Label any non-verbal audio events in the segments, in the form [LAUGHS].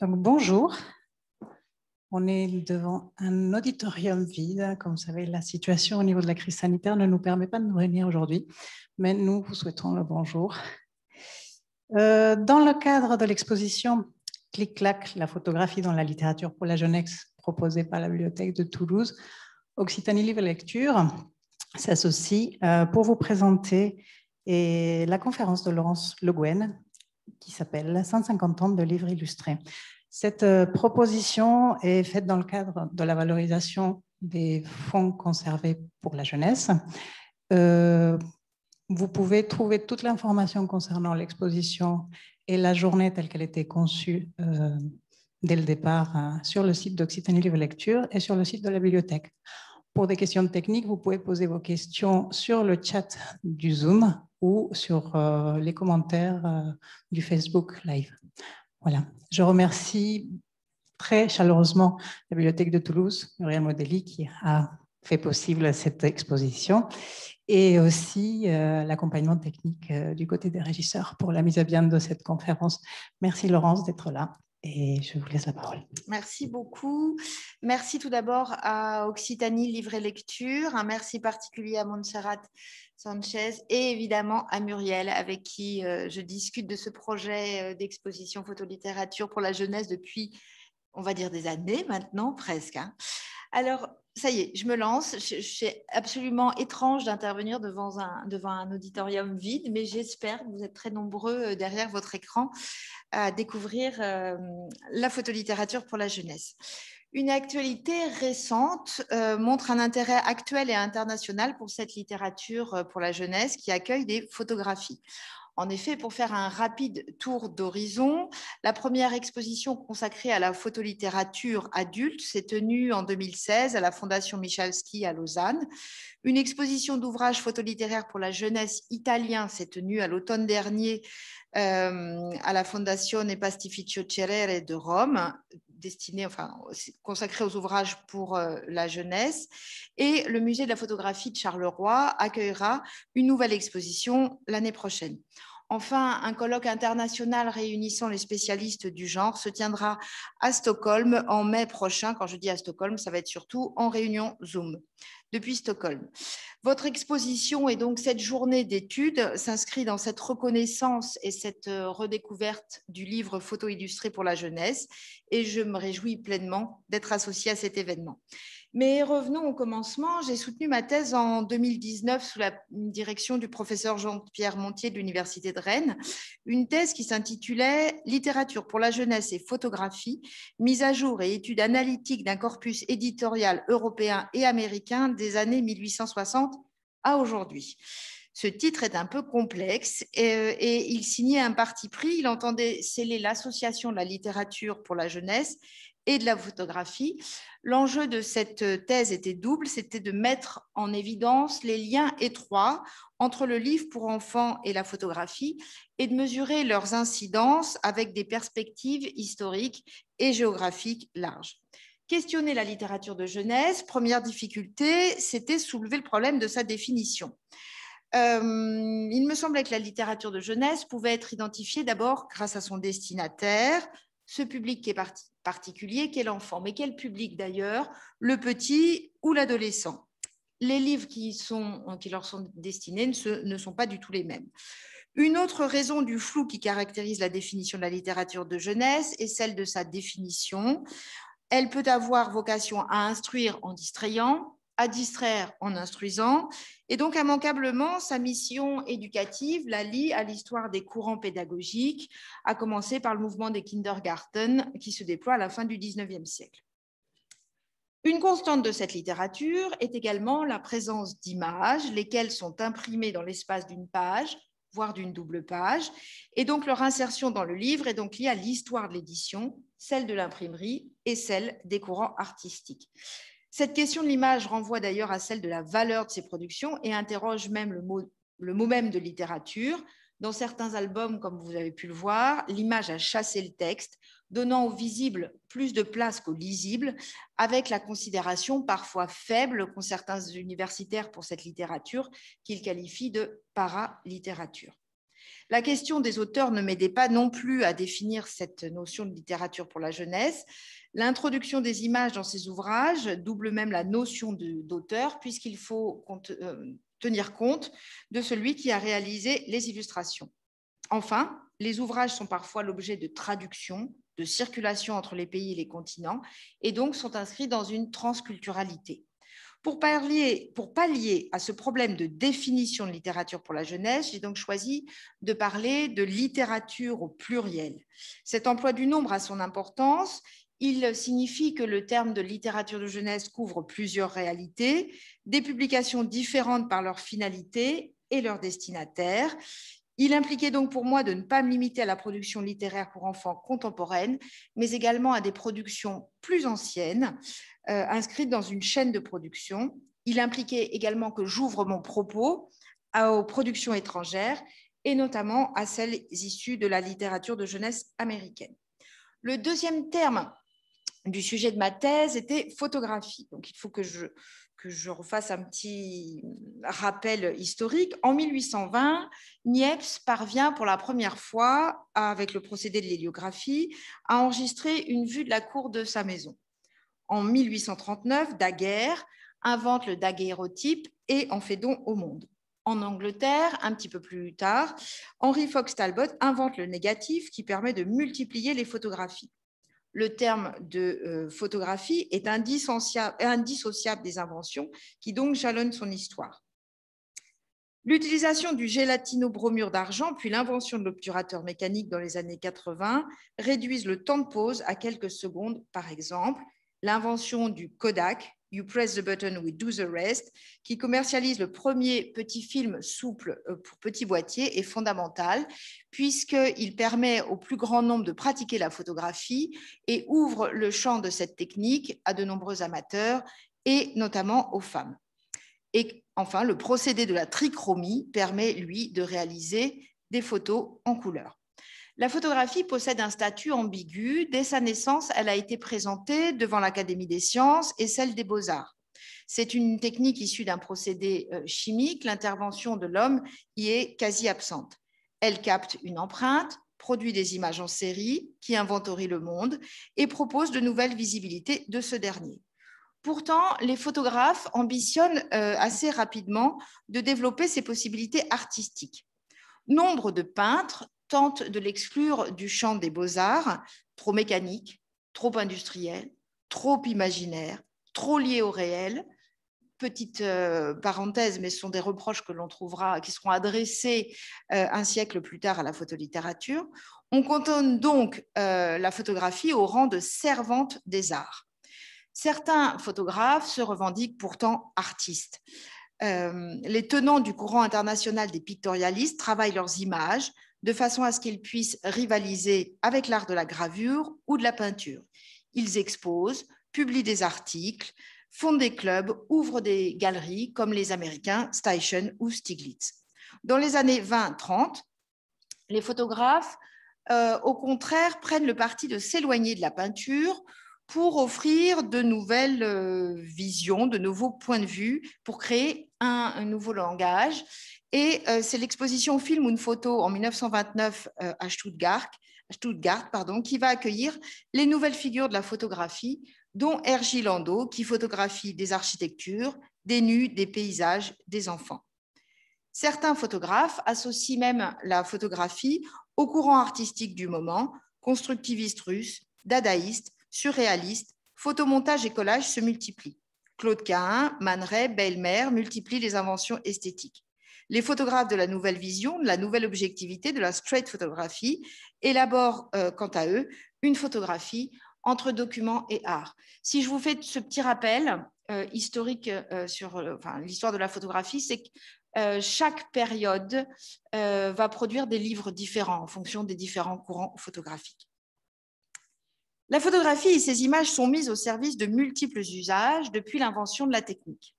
Donc, bonjour. On est devant un auditorium vide. Comme vous savez, la situation au niveau de la crise sanitaire ne nous permet pas de nous réunir aujourd'hui, mais nous vous souhaitons le bonjour. Euh, dans le cadre de l'exposition Clic-clac, la photographie dans la littérature pour la jeunesse proposée par la Bibliothèque de Toulouse, Occitanie Livre Lecture s'associe euh, pour vous présenter la conférence de Laurence Le qui s'appelle 150 ans de livres illustrés. Cette euh, proposition est faite dans le cadre de la valorisation des fonds conservés pour la jeunesse. Euh, vous pouvez trouver toute l'information concernant l'exposition et la journée telle qu'elle était conçue euh, dès le départ hein, sur le site d'Occitanie Livre Lecture et sur le site de la bibliothèque. Pour des questions techniques, vous pouvez poser vos questions sur le chat du Zoom ou sur euh, les commentaires euh, du Facebook Live. Voilà. Je remercie très chaleureusement la Bibliothèque de Toulouse, Muriel Modelli, qui a fait possible cette exposition, et aussi euh, l'accompagnement technique du côté des régisseurs pour la mise à bien de cette conférence. Merci Laurence d'être là. Et je vous laisse la parole. Merci beaucoup. Merci tout d'abord à Occitanie Livre et Lecture. Un merci particulier à Montserrat Sanchez et évidemment à Muriel, avec qui euh, je discute de ce projet euh, d'exposition photolittérature pour la jeunesse depuis, on va dire, des années maintenant presque. Hein. Alors, ça y est, je me lance. C'est absolument étrange d'intervenir devant un, devant un auditorium vide, mais j'espère que vous êtes très nombreux euh, derrière votre écran à découvrir euh, la photolittérature pour la jeunesse. Une actualité récente euh, montre un intérêt actuel et international pour cette littérature pour la jeunesse qui accueille des photographies. En effet, pour faire un rapide tour d'horizon, la première exposition consacrée à la photolittérature adulte s'est tenue en 2016 à la Fondation Michalski à Lausanne. Une exposition d'ouvrages photolittéraires pour la jeunesse italien s'est tenue à l'automne dernier euh, à la Fondazione Pastificio Cerere de Rome, destiné, enfin, consacré aux ouvrages pour euh, la jeunesse. Et le musée de la photographie de Charleroi accueillera une nouvelle exposition l'année prochaine. Enfin, un colloque international réunissant les spécialistes du genre se tiendra à Stockholm en mai prochain. Quand je dis à Stockholm, ça va être surtout en réunion Zoom depuis Stockholm. Votre exposition et donc cette journée d'études s'inscrit dans cette reconnaissance et cette redécouverte du livre photo illustré pour la jeunesse et je me réjouis pleinement d'être associée à cet événement. Mais revenons au commencement. J'ai soutenu ma thèse en 2019 sous la direction du professeur Jean-Pierre Montier de l'Université de Rennes, une thèse qui s'intitulait Littérature pour la jeunesse et photographie, mise à jour et étude analytique d'un corpus éditorial européen et américain des années 1860 à aujourd'hui. Ce titre est un peu complexe euh, et, il signait un parti pris. Il entendait sceller l'association de la littérature pour la jeunesse et de la photographie. L'enjeu de cette euh, thèse était double, c'était de mettre en évidence les liens étroits entre le livre pour enfants et la photographie et de mesurer leurs incidences avec des perspectives historiques et géographiques larges. Questionner la littérature de jeunesse, première difficulté, c'était soulever le problème de sa définition. Euh, il me semblait que la littérature de jeunesse pouvait être identifiée d'abord grâce à son destinataire, ce public qui est particulier, quel l'enfant. Mais quel public d'ailleurs Le petit ou l'adolescent les livres qui, leur sont destinés ne sont pas du tout les mêmes. Une autre raison du flou qui caractérise la définition de la littérature de jeunesse est celle de sa définition. Elle peut avoir vocation à instruire en distrayant, à distraire en instruisant. Et donc, immanquablement, sa mission éducative la lie à l'histoire des courants pédagogiques, à commencer par le mouvement des kindergartens qui se déploie à la fin du XIXe siècle. Une constante de cette littérature est également la présence d'images, lesquelles sont imprimées dans l'espace d'une page, voire d'une double page, et donc leur insertion dans le livre est donc liée à l'histoire de l'édition, celle de l'imprimerie et celle des courants artistiques. Cette question de l'image renvoie d'ailleurs à celle de la valeur de ces productions et interroge même le mot, même de littérature. Dans certains albums, comme vous avez pu le voir, l'image a chassé le texte, donnant au visible plus de place qu'au lisible, avec la considération parfois faible qu'ont certains universitaires pour cette littérature qu'ils qualifient de paralittérature. La question des auteurs ne m'aidait pas non plus à définir cette notion de littérature pour la jeunesse. L'introduction des images dans ces ouvrages double même la notion d'auteur, puisqu'il faut euh, tenir compte de celui qui a réalisé les illustrations. Enfin, les ouvrages sont parfois l'objet de traductions, de circulation entre les pays et les continents, et donc sont inscrits dans une transculturalité. Pour, pallier à ce problème de définition de littérature pour la jeunesse, j'ai donc choisi de parler de littérature au pluriel. Cet emploi du nombre a son importance. Il signifie que le terme de littérature de jeunesse couvre plusieurs réalités, des publications différentes par leur finalité et leur destinataire. Il impliquait donc pour moi de ne pas me limiter à la production littéraire pour enfants contemporaine, mais également à des productions plus anciennes, euh, inscrites dans une chaîne de production. Il impliquait également que j'ouvre mon propos aux productions étrangères et notamment à celles issues de la littérature de jeunesse américaine. Le deuxième terme du sujet de ma thèse était photographie. Donc, il faut que je que je refasse un petit rappel historique. En 1820, Niepce parvient pour la première fois, avec le procédé de l'héliographie, à enregistrer une vue de la cour de sa maison. En 1839, Daguerre invente le daguerreotype et en fait don au monde. En Angleterre, un petit peu plus tard, Henry Fox Talbot invente le négatif qui permet de multiplier les photographies le terme de euh, photographie est indissociable, des inventions qui donc jalonnent son histoire. L'utilisation du gélatino-bromure d'argent, puis l'invention de l'obturateur mécanique dans les années 80, réduisent le temps de pause à quelques secondes, par exemple. L'invention du Kodak You Press the Button, We Do the Rest, qui commercialise le premier petit film souple euh, pour petit boîtier, est fondamental puisqu'il permet au plus grand nombre de pratiquer la photographie et ouvre le champ de cette technique à de nombreux amateurs et notamment aux femmes. Et enfin, le procédé de la trichromie permet, lui, de réaliser des photos en couleur. La photographie possède un statut ambigu. Dès sa naissance, elle a été présentée devant l'Académie des sciences et celle des beaux-arts. C'est une technique issue d'un procédé euh, chimique. L'intervention de l'homme y est quasi absente. Elle capte une empreinte, produit des images en série qui inventorient le monde et propose de nouvelles visibilités de ce dernier. Pourtant, les photographes ambitionnent euh, assez rapidement de développer ces possibilités artistiques. Nombre de peintres tente de l'exclure du champ des beaux-arts, trop mécanique, trop industriel, trop imaginaire, trop lié au réel. Petite euh, parenthèse, mais ce sont des reproches que l'on trouvera, qui seront adressés euh, un siècle plus tard à la photolittérature. On contonne donc euh, la photographie au rang de servante des arts. Certains photographes se revendiquent pourtant artistes. les tenants du courant international des pictorialistes travaillent leurs images, de façon à ce qu'ils puissent rivaliser avec l'art de la gravure ou de la peinture. Ils exposent, publient des articles, fondent des clubs, ouvrent des galeries comme les Américains Steichen ou Stiglitz. Dans les années 20-30, les photographes, euh, au contraire, prennent le parti de s'éloigner de la peinture pour offrir de nouvelles euh, visions, de nouveaux points de vue, pour créer un nouveau langage et euh, c'est l'exposition film ou une photo en 1929 euh, à Stuttgart, pardon, qui va accueillir les nouvelles figures de la photographie, dont Hergy Landau, qui photographie des architectures, des nus, des paysages, des enfants. Certains photographes associent même la photographie au courant artistique du moment, constructiviste russe, dadaïste, surréaliste, photomontage et collage se multiplient. Claude Cahin, Manet, belle Belmer multiplient les inventions esthétiques. Les photographes de la nouvelle vision, de la nouvelle objectivité, de la straight photographie, élaborent euh, quant à eux une photographie entre documents et art. Si je vous fais ce petit rappel euh, historique euh, sur l'histoire de la photographie, c'est que chaque période va produire des livres différents en fonction des différents courants photographiques. La photographie et ses images sont mises au service de multiples usages depuis l'invention de la technique.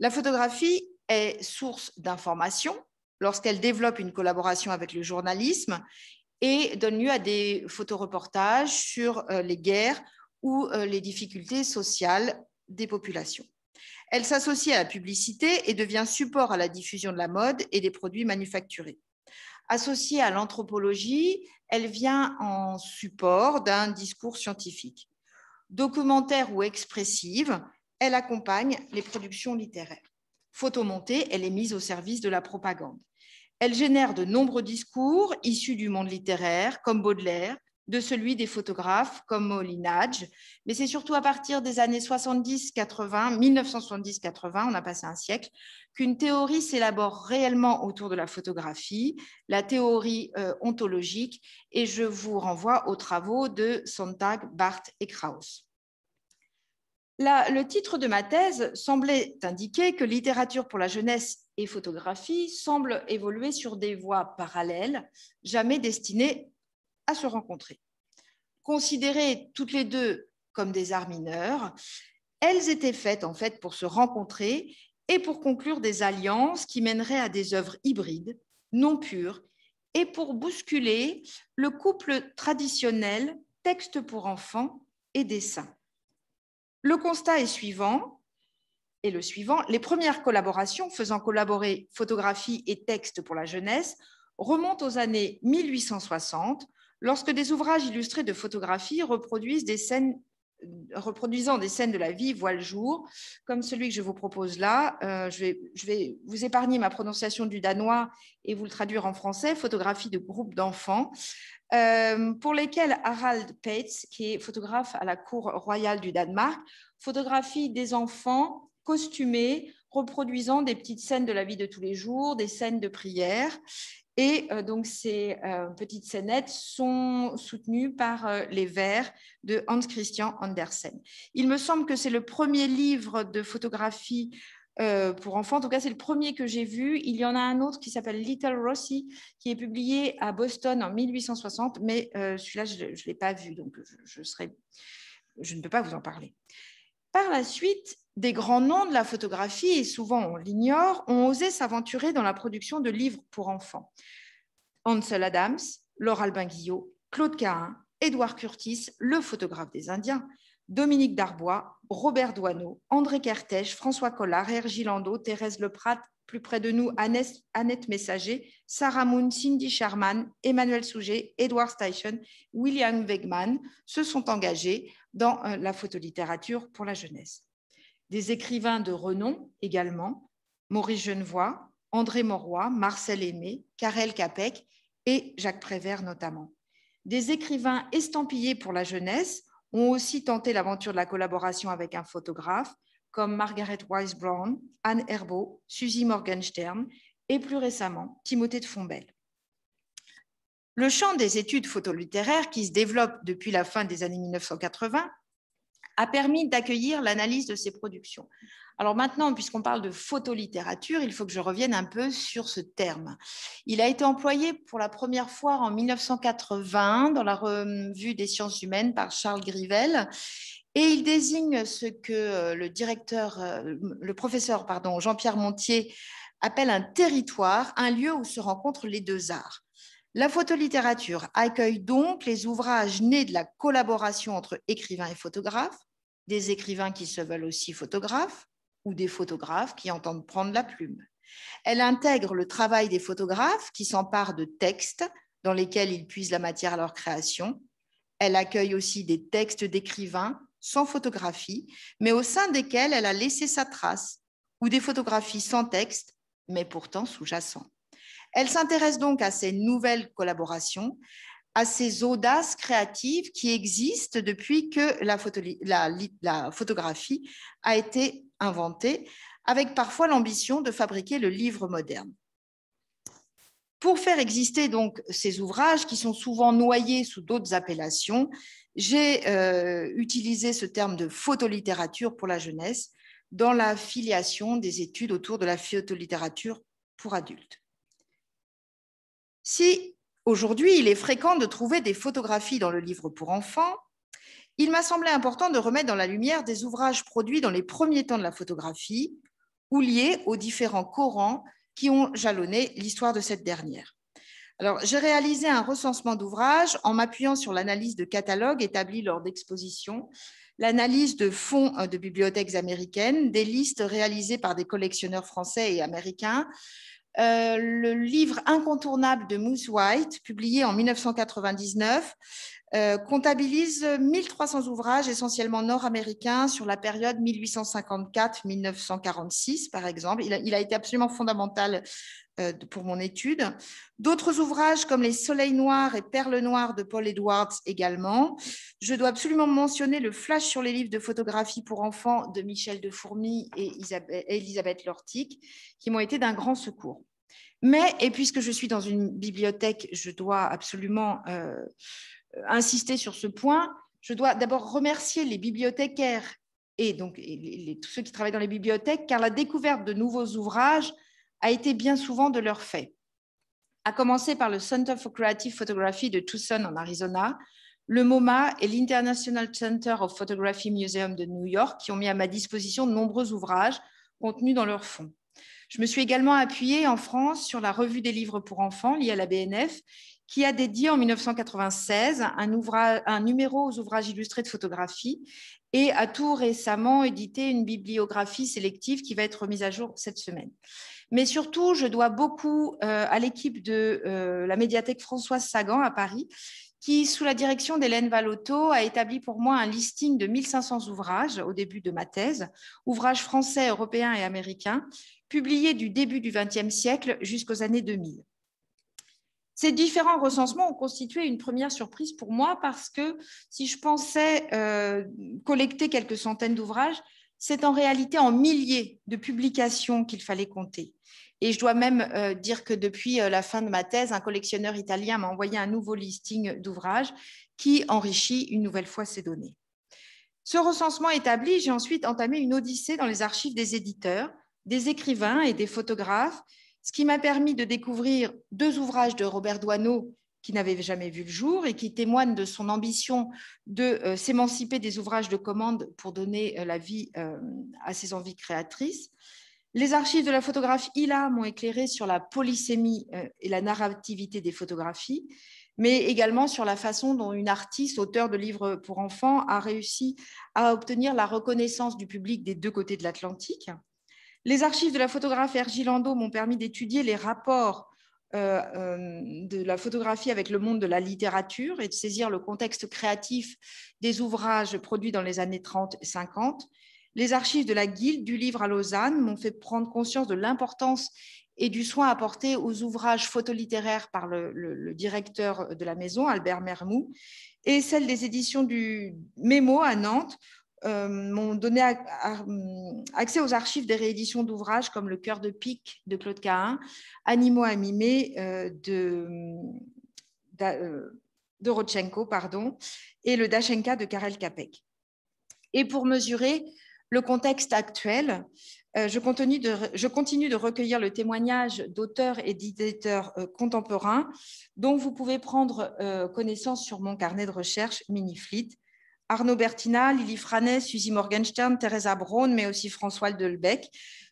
La photographie est source d'information lorsqu'elle développe une collaboration avec le journalisme et donne lieu à des photoreportages sur euh, les guerres ou euh, les difficultés sociales des populations. Elle s'associe à la publicité et devient support à la diffusion de la mode et des produits manufacturés. Associée à l'anthropologie, elle vient en support d'un discours scientifique. Documentaire ou expressive, elle accompagne les productions littéraires photomontée, elle est mise au service de la propagande. Elle génère de nombreux discours issus du monde littéraire, comme Baudelaire, de celui des photographes, comme Molinage, mais c'est surtout à partir des années 70-80, 1970-80, on a passé un siècle, qu'une théorie s'élabore réellement autour de la photographie, la théorie euh, ontologique, et je vous renvoie aux travaux de Sontag, Barth et Krauss le titre de ma thèse semblait indiquer que littérature pour la jeunesse et photographie semblent évoluer sur des voies parallèles, jamais destinées à se rencontrer. Considérées toutes les deux comme des arts mineurs, elles étaient faites en fait pour se rencontrer et pour conclure des alliances qui mèneraient à des œuvres hybrides, non pures, et pour bousculer le couple traditionnel texte pour enfants et dessin. Le constat est suivant, et le suivant, les premières collaborations faisant collaborer photographie et texte pour la jeunesse remontent aux années 1860, lorsque des ouvrages illustrés de photographie reproduisent des scènes reproduisant des scènes de la vie voit le jour, comme celui que je vous propose là. Euh, je, vais, je, vais, vous épargner ma prononciation du danois et vous le traduire en français, photographie de groupe d'enfants, euh, pour lesquels Harald Pates, qui est photographe à la cour royale du Danemark, photographie des enfants costumés reproduisant des petites scènes de la vie de tous les jours, des scènes de prière. Et euh, donc ces euh, petites scénettes sont soutenues par euh, les vers de Hans Christian Andersen. Il me semble que c'est le premier livre de photographie pour enfants. En tout cas, c'est le premier que j'ai vu. Il y en a un autre qui s'appelle Little Rossi, qui est publié à Boston en 1860, mais celui-là, je ne l'ai pas vu, donc je, je ne peux pas vous en parler. Par la suite, des grands noms de la photographie, et souvent on l'ignore, ont osé s'aventurer dans la production de livres pour enfants. Ansel Adams, Laure Albin-Guillot, Claude Cahin, Édouard Curtis, le photographe des Indiens, Dominique Darbois, Robert Doineau, André Kertèche, François Collard, R. Landau, Thérèse Leprat, plus près de nous, Annette Messager, Sarah Moon, Cindy Sherman, Emmanuel Souget, Edward Steichen, William Wegman se sont engagés dans euh, la photolittérature pour la jeunesse des écrivains de renom également, Maurice Genevoix, André Mauroy, Marcel Aimé, Karel Capek et Jacques Prévert notamment. Des écrivains estampillés pour la jeunesse ont aussi tenté l'aventure de la collaboration avec un photographe, comme Margaret Wise Brown, Anne Herbeau, Suzy Morgenstern et plus récemment Timothée de Fombelle. Le champ des études photolittéraires, qui se développe depuis la fin des années 1980, a permis d'accueillir l'analyse de ses productions. Alors maintenant, puisqu'on parle de photolittérature, il faut que je revienne un peu sur ce terme. Il a été employé pour la première fois en 1980 dans la revue des sciences humaines par Charles Grivel. Et il désigne ce que le directeur, le professeur pardon, Jean-Pierre Montier appelle un territoire, un lieu où se rencontrent les deux arts. La photolittérature accueille donc les ouvrages nés de la collaboration entre écrivains et photographes, des écrivains qui se veulent aussi photographes ou des photographes qui entendent prendre la plume. Elle intègre le travail des photographes qui s'emparent de textes dans lesquels ils puisent la matière à leur création. Elle accueille aussi des textes d'écrivains sans photographie, mais au sein desquels elle a laissé sa trace, ou des photographies sans texte, mais pourtant sous-jacentes. Elle s'intéresse donc à ces nouvelles collaborations, à ces audaces créatives qui existent depuis que la, photographie a été inventée, avec parfois l'ambition de fabriquer le livre moderne. Pour faire exister donc ces ouvrages qui sont souvent noyés sous d'autres appellations, j'ai euh, utilisé ce terme de photolittérature pour la jeunesse dans la filiation des études autour de la photolittérature pour adultes. Si aujourd'hui il est fréquent de trouver des photographies dans le livre pour enfants, il m'a semblé important de remettre dans la lumière des ouvrages produits dans les premiers temps de la photographie ou liés aux différents courants qui ont jalonné l'histoire de cette dernière. Alors, j'ai réalisé un recensement d'ouvrages en m'appuyant sur l'analyse de catalogues établis lors d'expositions, l'analyse de fonds euh, de bibliothèques américaines, des listes réalisées par des collectionneurs français et américains, euh, le livre incontournable de Moose White, publié en 1999, euh, comptabilise 1300 ouvrages essentiellement nord-américains sur la période 1854-1946, par exemple. il a, été absolument fondamental euh, pour mon étude. D'autres ouvrages comme Les Soleils Noirs et Perles Noires de Paul Edwards également. Je dois absolument mentionner le flash sur les livres de photographie pour enfants de Michel de Fourmi et Elisabeth Lortic, qui m'ont été d'un grand secours. Mais, et puisque je suis dans une bibliothèque, je dois absolument euh, insister sur ce point. Je dois d'abord remercier les bibliothécaires et donc tous ceux qui travaillent dans les bibliothèques, car la découverte de nouveaux ouvrages a été bien souvent de leur fait. À commencer par le Center for Creative Photography de Tucson en Arizona, le MoMA et l'International Center of Photography Museum de New York qui ont mis à ma disposition de nombreux ouvrages contenus dans leur fonds. Je me suis également appuyée en France sur la revue des livres pour enfants liée à la BNF qui a dédié en 1996 un, un numéro aux ouvrages illustrés de photographie et a tout récemment édité une bibliographie sélective qui va être mise à jour cette semaine. Mais surtout, je dois beaucoup euh, à l'équipe de euh, la médiathèque Françoise Sagan à Paris, qui, sous la direction d'Hélène Valotto, a établi pour moi un listing de 1500 ouvrages au début de ma thèse, ouvrages français, européens et américains, publiés du début du XXe siècle jusqu'aux années 2000. Ces différents recensements ont constitué une première surprise pour moi parce que si je pensais euh, collecter quelques centaines d'ouvrages, c'est en réalité en milliers de publications qu'il fallait compter. Et je dois même euh, dire que depuis euh, la fin de ma thèse, un collectionneur italien m'a envoyé un nouveau listing d'ouvrages qui enrichit une nouvelle fois ces données. Ce recensement établi, j'ai ensuite entamé une odyssée dans les archives des éditeurs, des écrivains et des photographes, ce qui m'a permis de découvrir deux ouvrages de Robert Doisneau qui n'avait jamais vu le jour et qui témoigne de son ambition de euh, s'émanciper des ouvrages de commande pour donner euh, la vie euh, à ses envies créatrices. Les archives de la photographe Ila m'ont éclairé sur la polysémie et la narrativité des photographies, mais également sur la façon dont une artiste, auteure de livres pour enfants, a réussi à obtenir la reconnaissance du public des deux côtés de l'Atlantique. Les archives de la photographe Hergilando m'ont permis d'étudier les rapports euh, euh, de la photographie avec le monde de la littérature et de saisir le contexte créatif des ouvrages produits dans les années 30 et 50. Les archives de la Guilde du livre à Lausanne m'ont fait prendre conscience de l'importance et du soin apporté aux ouvrages photolittéraires par le, directeur de la maison, Albert Mermou, et celle des éditions du Mémo à Nantes euh, m'ont donné mm, accès aux archives des rééditions d'ouvrages comme Le cœur de pique de Claude Cahin, Animaux à euh, de, mm, euh, de pardon, et le Dachenka de Karel Capek. Et pour mesurer le contexte actuel, je, continue de, je continue de recueillir le témoignage d'auteurs et d'éditeurs contemporains dont vous pouvez prendre connaissance sur mon carnet de recherche Miniflit Arnaud Bertina, Lily Franet, Suzy Morgenstern, Teresa Braun, mais aussi François Delbecq,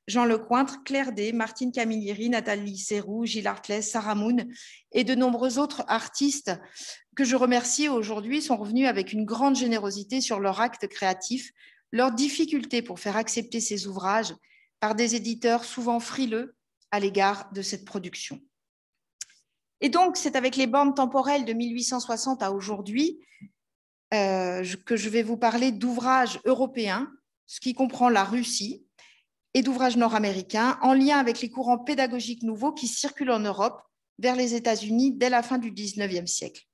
Jean Lecointre, Claire D, Martine Camilleri, Nathalie Serroux, Gilles Artlet, Sarah Moon et de nombreux autres artistes que je remercie aujourd'hui sont revenus avec une grande générosité sur leur acte créatif, leur difficulté pour faire accepter ces ouvrages par des éditeurs souvent frileux à l'égard de cette production. Et donc, c'est avec les bandes temporelles de 1860 à aujourd'hui euh, que je vais vous parler d'ouvrages européens, ce qui comprend la Russie, et d'ouvrages nord-américains en lien avec les courants pédagogiques nouveaux qui circulent en Europe vers les États-Unis dès la fin du XIXe siècle.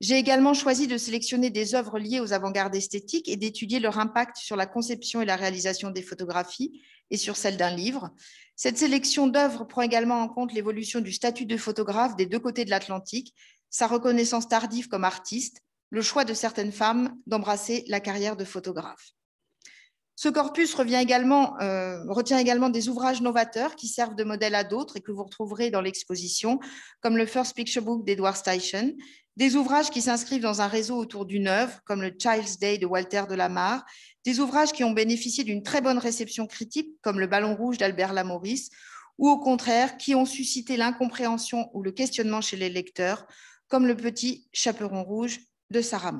J'ai également choisi de sélectionner des œuvres liées aux avant-gardes esthétiques et d'étudier leur impact sur la conception et la réalisation des photographies et sur celle d'un livre. Cette sélection d'œuvres prend également en compte l'évolution du statut de photographe des deux côtés de l'Atlantique, sa reconnaissance tardive comme artiste le choix de certaines femmes d'embrasser la carrière de photographe. Ce corpus revient également, euh, retient également des ouvrages novateurs qui servent de modèle à d'autres et que vous retrouverez dans l'exposition, comme le First Picture Book d'Edward Steichen, des ouvrages qui s'inscrivent dans un réseau autour d'une œuvre, comme le Child's Day de Walter Delamare, des ouvrages qui ont bénéficié d'une très bonne réception critique, comme le Ballon rouge d'Albert Lamorisse, ou au contraire, qui ont suscité l'incompréhension ou le questionnement chez les lecteurs, comme le Petit Chaperon rouge de Sarah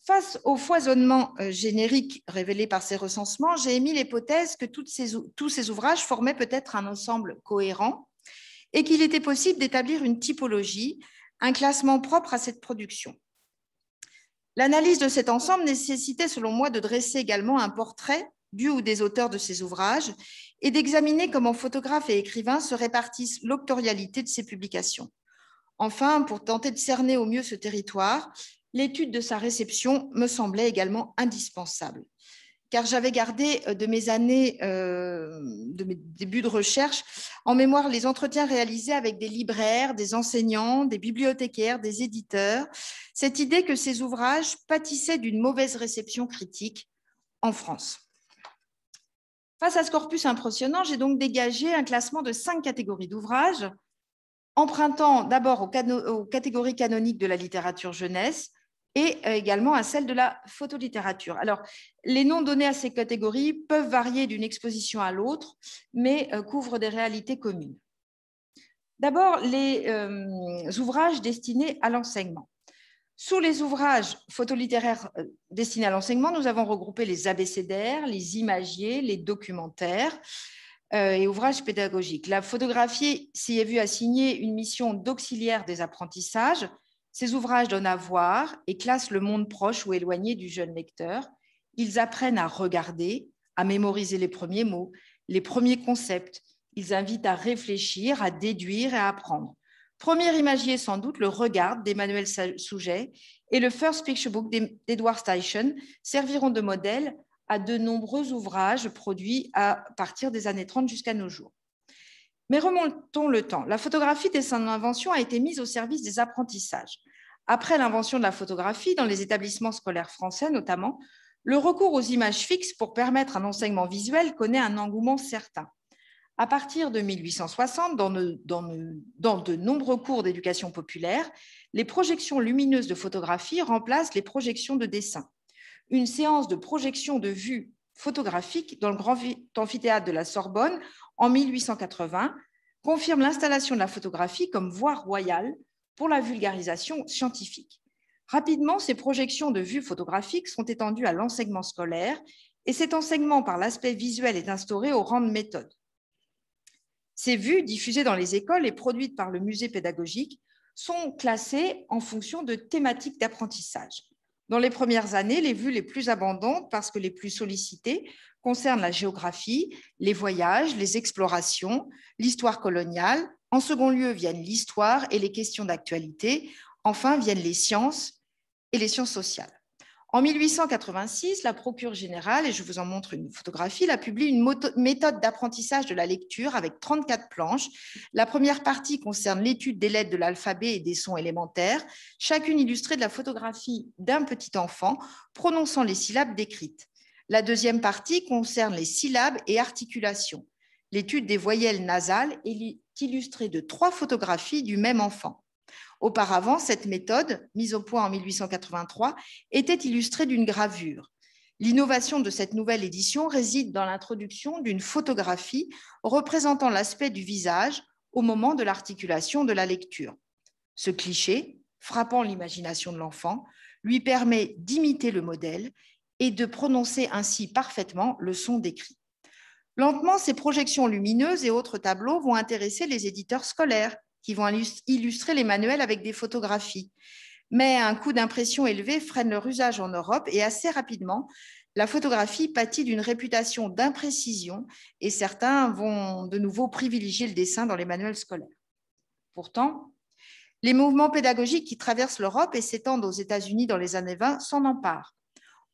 Face au foisonnement euh, générique révélé par ces recensements, j'ai émis l'hypothèse que tous ces ouvrages formaient peut-être un ensemble cohérent et qu'il était possible d'établir une typologie, un classement propre à cette production. L'analyse de cet ensemble nécessitait, selon moi, de dresser également un portrait du ou des auteurs de ces ouvrages et d'examiner comment photographes et écrivains se répartissent l'octorialité de ces publications. Enfin, pour tenter de cerner au mieux ce territoire, l'étude de sa réception me semblait également indispensable, car j'avais gardé euh, de mes années, euh, de mes débuts de recherche, en mémoire les entretiens réalisés avec des libraires, des enseignants, des bibliothécaires, des éditeurs, cette idée que ces ouvrages pâtissaient d'une mauvaise réception critique en France. Face à ce corpus impressionnant, j'ai donc dégagé un classement de cinq catégories d'ouvrages empruntant d'abord aux, catégories canoniques de la littérature jeunesse et euh, également à celle de la photolittérature. Alors, les noms donnés à ces catégories peuvent varier d'une exposition à l'autre, mais euh, couvrent des réalités communes. D'abord, les euh, ouvrages destinés à l'enseignement. Sous les ouvrages photolittéraires destinés à l'enseignement, nous avons regroupé les abécédaires, les imagiers, les documentaires. Euh, et ouvrages pédagogiques. La photographie s'y est vue assigner une mission d'auxiliaire des apprentissages. Ces ouvrages donnent à voir et classent le monde proche ou éloigné du jeune lecteur. Ils apprennent à regarder, à mémoriser les premiers mots, les premiers concepts. Ils invitent à réfléchir, à déduire et à apprendre. Premier imagier sans doute le regard d'Emmanuel Soujet et le First Picture Book d'Edward Steichen serviront de modèle à de nombreux ouvrages produits à partir des années 30 jusqu'à nos jours. Mais remontons le temps. La photographie, dessin d'invention, a été mise au service des apprentissages. Après l'invention de la photographie, dans les établissements scolaires français notamment, le recours aux images fixes pour permettre un enseignement visuel connaît un engouement certain. À partir de 1860, dans, de, dans dans de nombreux cours d'éducation populaire, les projections lumineuses de photographie remplacent les projections de dessin une séance de projection de vues photographiques dans le grand amphithéâtre de la Sorbonne en 1880 confirme l'installation de la photographie comme voie royale pour la vulgarisation scientifique. Rapidement, ces projections de vues photographiques sont étendues à l'enseignement scolaire et cet enseignement par l'aspect visuel est instauré au rang de méthode. Ces vues diffusées dans les écoles et produites par le musée pédagogique sont classées en fonction de thématiques d'apprentissage. Dans les premières années, les vues les plus abondantes, parce que les plus sollicitées, concernent la géographie, les voyages, les explorations, l'histoire coloniale. En second lieu viennent l'histoire et les questions d'actualité. Enfin viennent les sciences et les sciences sociales. En 1886, la Procure générale, et je vous en montre une photographie, la publie une méthode d'apprentissage de la lecture avec 34 planches. La première partie concerne l'étude des lettres de l'alphabet et des sons élémentaires, chacune illustrée de la photographie d'un petit enfant prononçant les syllabes décrites. La deuxième partie concerne les syllabes et articulations. L'étude des voyelles nasales est illustrée de trois photographies du même enfant. Auparavant, cette méthode, mise au point en 1883, était illustrée d'une gravure. L'innovation de cette nouvelle édition réside dans l'introduction d'une photographie représentant l'aspect du visage au moment de l'articulation de la lecture. Ce cliché, frappant l'imagination de l'enfant, lui permet d'imiter le modèle et de prononcer ainsi parfaitement le son décrit. Lentement, ces projections lumineuses et autres tableaux vont intéresser les éditeurs scolaires qui vont illustrer les manuels avec des photographies. Mais un coût d'impression élevé freine leur usage en Europe et assez rapidement, la photographie pâtit d'une réputation d'imprécision et certains vont de nouveau privilégier le dessin dans les manuels scolaires. Pourtant, les mouvements pédagogiques qui traversent l'Europe et s'étendent aux États-Unis dans les années 20 s'en emparent.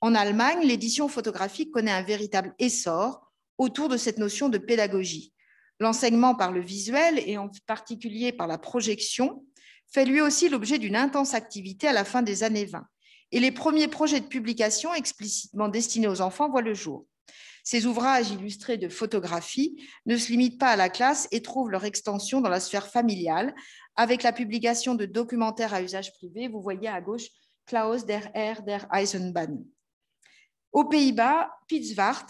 En Allemagne, l'édition photographique connaît un véritable essor autour de cette notion de pédagogie. L'enseignement par le visuel et en particulier par la projection fait lui aussi l'objet d'une intense activité à la fin des années 20 et les premiers projets de publication explicitement destinés aux enfants voient le jour. Ces ouvrages illustrés de photographies ne se limitent pas à la classe et trouvent leur extension dans la sphère familiale avec la publication de documentaires à usage privé. Vous voyez à gauche Klaus der Herr der Eisenbahn. Aux Pays-Bas, Pitzwart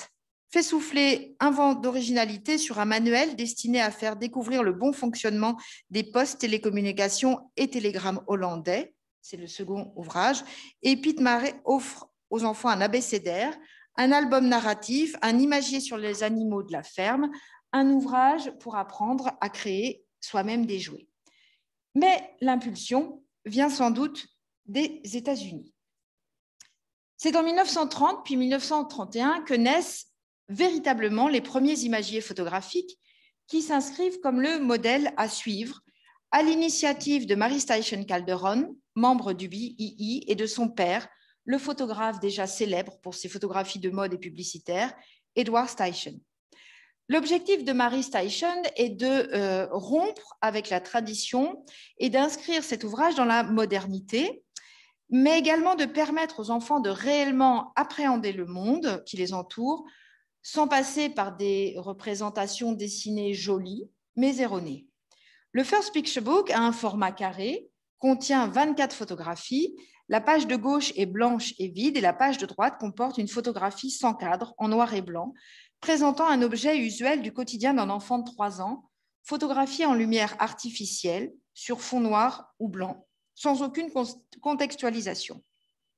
fait souffler un vent d'originalité sur un manuel destiné à faire découvrir le bon fonctionnement des postes télécommunications et télégrammes hollandais, c'est le second ouvrage, et Pete Marais offre aux enfants un abécédaire, un album narratif, un imagier sur les animaux de la ferme, un ouvrage pour apprendre à créer soi-même des jouets. Mais l'impulsion vient sans doute des États-Unis. C'est en 1930 puis 1931 que naissent véritablement les premiers imagiers photographiques qui s'inscrivent comme le modèle à suivre à l'initiative de Marie Station Calderon, membre du BII, e e, et de son père, le photographe déjà célèbre pour ses photographies de mode et publicitaires, Edward Station. L'objectif de Marie Station est de euh, rompre avec la tradition et d'inscrire cet ouvrage dans la modernité, mais également de permettre aux enfants de réellement appréhender le monde qui les entoure sans passer par des représentations dessinées jolies, mais erronées. Le First Picture Book a un format carré, contient 24 photographies, la page de gauche est blanche et vide et la page de droite comporte une photographie sans cadre, en noir et blanc, présentant un objet usuel du quotidien d'un enfant de 3 ans, photographié en lumière artificielle, sur fond noir ou blanc, sans aucune contextualisation.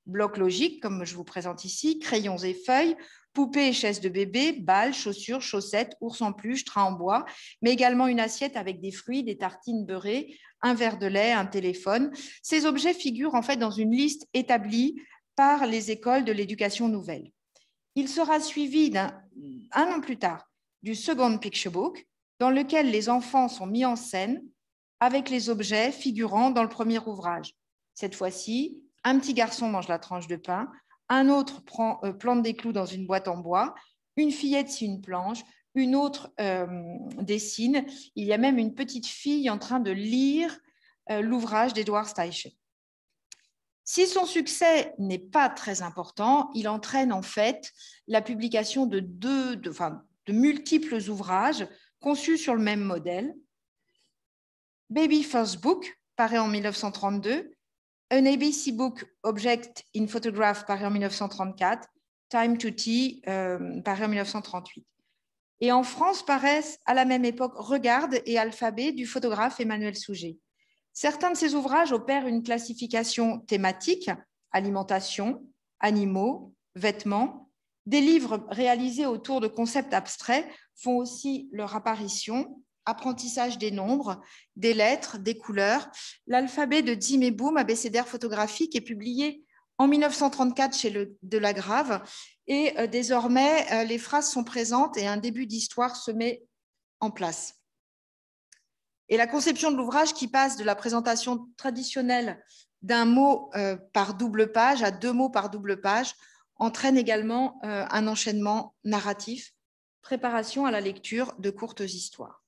Bloc logique, comme je vous présente ici, crayons et feuilles, poupées et chaises de bébé, balles, chaussures, chaussettes, ours en peluche, train en bois, mais également une assiette avec des fruits, des tartines beurrées, un verre de lait, un téléphone. Ces objets figurent en fait dans une liste établie par les écoles de l'éducation nouvelle. Il sera suivi d'un un an plus tard du Second Picture Book, dans lequel les enfants sont mis en scène avec les objets figurant dans le premier ouvrage. Cette fois-ci, un petit garçon mange la tranche de pain, un autre prend, euh, plante des clous dans une boîte en bois, une fillette scie une planche, une autre euh, dessine, il y a même une petite fille en train de lire euh, l'ouvrage d'Edouard Steichen. Si son succès n'est pas très important, il entraîne en fait la publication de, de multiples ouvrages conçus sur le même modèle. Baby First Book paraît en 1932 An ABC Book Object in Photograph, paru en 1934, Time to Tea, euh, paru en 1938. Et en France paraissent à la même époque Regarde et Alphabet du photographe Emmanuel Souget. Certains de ces ouvrages opèrent une classification thématique, alimentation, animaux, vêtements. Des livres réalisés autour de concepts abstraits font aussi leur apparition apprentissage des nombres, des lettres, des couleurs. L'alphabet de Jim et Boom, abécédaire photographique, est publié en 1934 chez le Delagrave. Et euh, désormais, euh, les phrases sont présentes et un début d'histoire se met en place. Et la conception de l'ouvrage qui passe de la présentation traditionnelle d'un mot euh, par double page à deux mots par double page entraîne également un enchaînement narratif, préparation à la lecture de courtes histoires.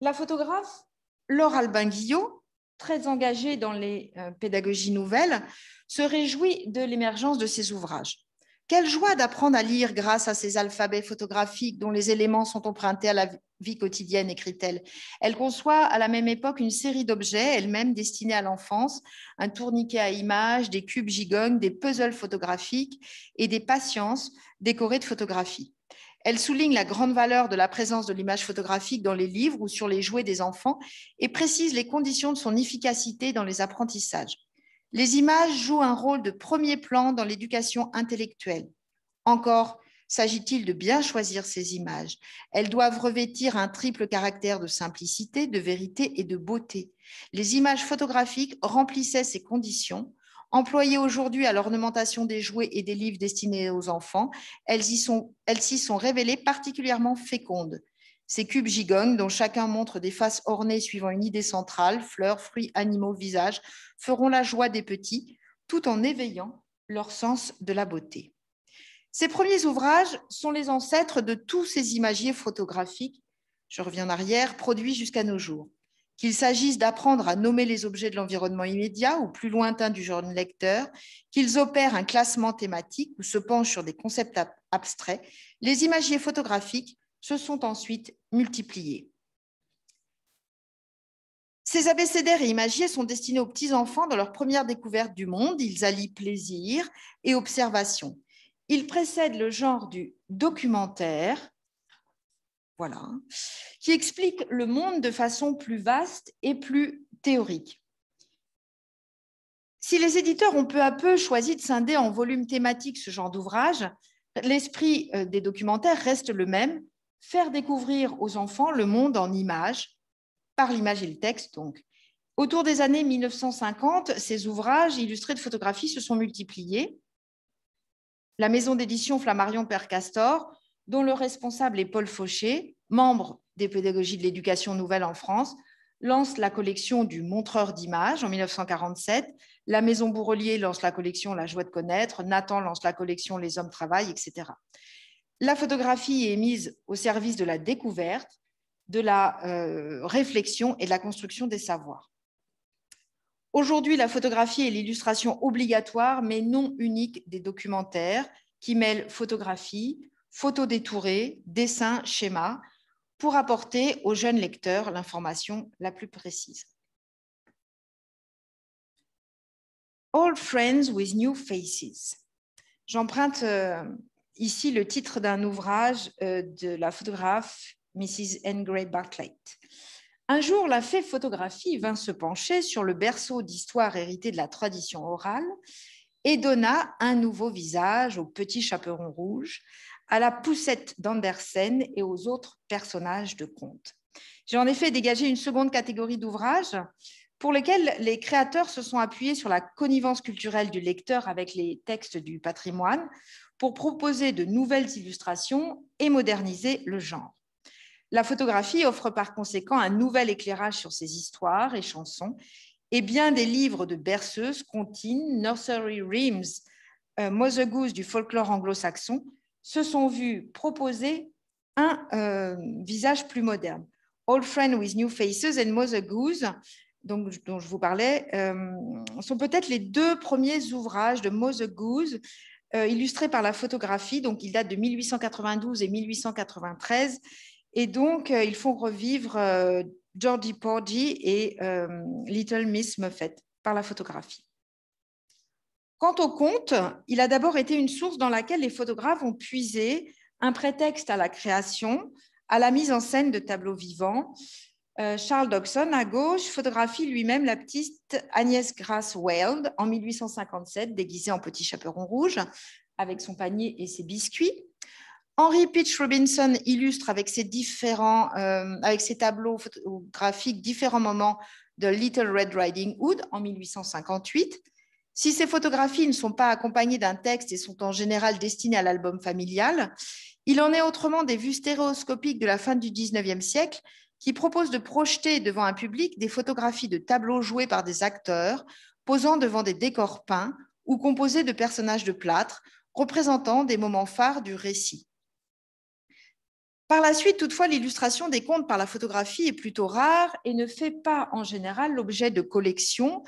La photographe Laure Albin Guillot, très engagée dans les euh, pédagogies nouvelles, se réjouit de l'émergence de ses ouvrages. Quelle joie d'apprendre à lire grâce à ces alphabets photographiques dont les éléments sont empruntés à la vie quotidienne, écrit-elle. Elle conçoit à la même époque une série d'objets, elle-même destinés à l'enfance, un tourniquet à images, des cubes gigognes, des puzzles photographiques et des patiences décorées de photographies. Elle souligne la grande valeur de la présence de l'image photographique dans les livres ou sur les jouets des enfants et précise les conditions de son efficacité dans les apprentissages. Les images jouent un rôle de premier plan dans l'éducation intellectuelle. Encore s'agit-il de bien choisir ces images. Elles doivent revêtir un triple caractère de simplicité, de vérité et de beauté. Les images photographiques remplissaient ces conditions Employées aujourd'hui à l'ornementation des jouets et des livres destinés aux enfants, elles s'y sont, sont révélées particulièrement fécondes. Ces cubes gigognes, dont chacun montre des faces ornées suivant une idée centrale, fleurs, fruits, animaux, visages, feront la joie des petits, tout en éveillant leur sens de la beauté. Ces premiers ouvrages sont les ancêtres de tous ces imagiers photographiques, je reviens en arrière, produits jusqu'à nos jours qu'il s'agisse d'apprendre à nommer les objets de l'environnement immédiat ou plus lointain du jeune lecteur, qu'ils opèrent un classement thématique ou se penchent sur des concepts abstraits, les imagiers photographiques se sont ensuite multipliés. Ces abécédaires et imagiers sont destinés aux petits-enfants dans leur première découverte du monde. Ils allient plaisir et observation. Ils précèdent le genre du documentaire, voilà, qui explique le monde de façon plus vaste et plus théorique. Si les éditeurs ont peu à peu choisi de scinder en volume thématique ce genre d'ouvrage, l'esprit euh, des documentaires reste le même, faire découvrir aux enfants le monde en images, par l'image et le texte donc. Autour des années 1950, ces ouvrages illustrés de photographies se sont multipliés. La maison d'édition Flammarion Père Castor dont le responsable est Paul Fauché, membre des pédagogies de l'éducation nouvelle en France, lance la collection du Montreur d'images en 1947, la Maison Bourrelier lance la collection La joie de connaître, Nathan lance la collection Les hommes travaillent, etc. La photographie est mise au service de la découverte, de la euh, réflexion et de la construction des savoirs. Aujourd'hui, la photographie est l'illustration obligatoire mais non unique des documentaires qui mêlent photographie, photos détourées, dessins, schémas, pour apporter aux jeunes lecteurs l'information la plus précise. Old Friends with New Faces. J'emprunte euh, ici le titre d'un ouvrage euh, de la photographe Mrs. Anne Gray Bartlett. Un jour, la fée photographie vint se pencher sur le berceau d'histoire héritée de la tradition orale et donna un nouveau visage au petit chaperon rouge, à la poussette d'Andersen et aux autres personnages de contes. J'ai en effet dégagé une seconde catégorie d'ouvrages pour lesquels les créateurs se sont appuyés sur la connivence culturelle du lecteur avec les textes du patrimoine pour proposer de nouvelles illustrations et moderniser le genre. La photographie offre par conséquent un nouvel éclairage sur ces histoires et chansons, et bien des livres de berceuses, contines, nursery rhymes, euh, Goose du folklore anglo-saxon se sont vus proposer un euh, visage plus moderne. Old Friend with New Faces and Mother Goose, dont je vous parlais, euh, sont peut-être les deux premiers ouvrages de Mother Goose, euh, illustrés par la photographie. Donc, ils datent de 1892 et 1893. Et donc, ils font revivre Georgie Porgy et Little Miss Muffet par la photographie. Quant au conte, il a d'abord été une source dans laquelle les photographes ont puisé un prétexte à la création, à la mise en scène de tableaux vivants. Euh, Charles Dockson, à gauche, photographie lui-même la petite Agnès Grass-Weld en 1857, déguisée en petit chaperon rouge, avec son panier et ses biscuits. Henry Pitch Robinson illustre avec ses, différents, euh, avec ses tableaux photographiques différents moments de Little Red Riding Hood en 1858. Si ces photographies ne sont pas accompagnées d'un texte et sont en général destinées à l'album familial, il en est autrement des vues stéréoscopiques de la fin du XIXe siècle qui proposent de projeter devant un public des photographies de tableaux joués par des acteurs, posant devant des décors peints ou composés de personnages de plâtre, représentant des moments phares du récit. Par la suite, toutefois, l'illustration des contes par la photographie est plutôt rare et ne fait pas en général l'objet de collections,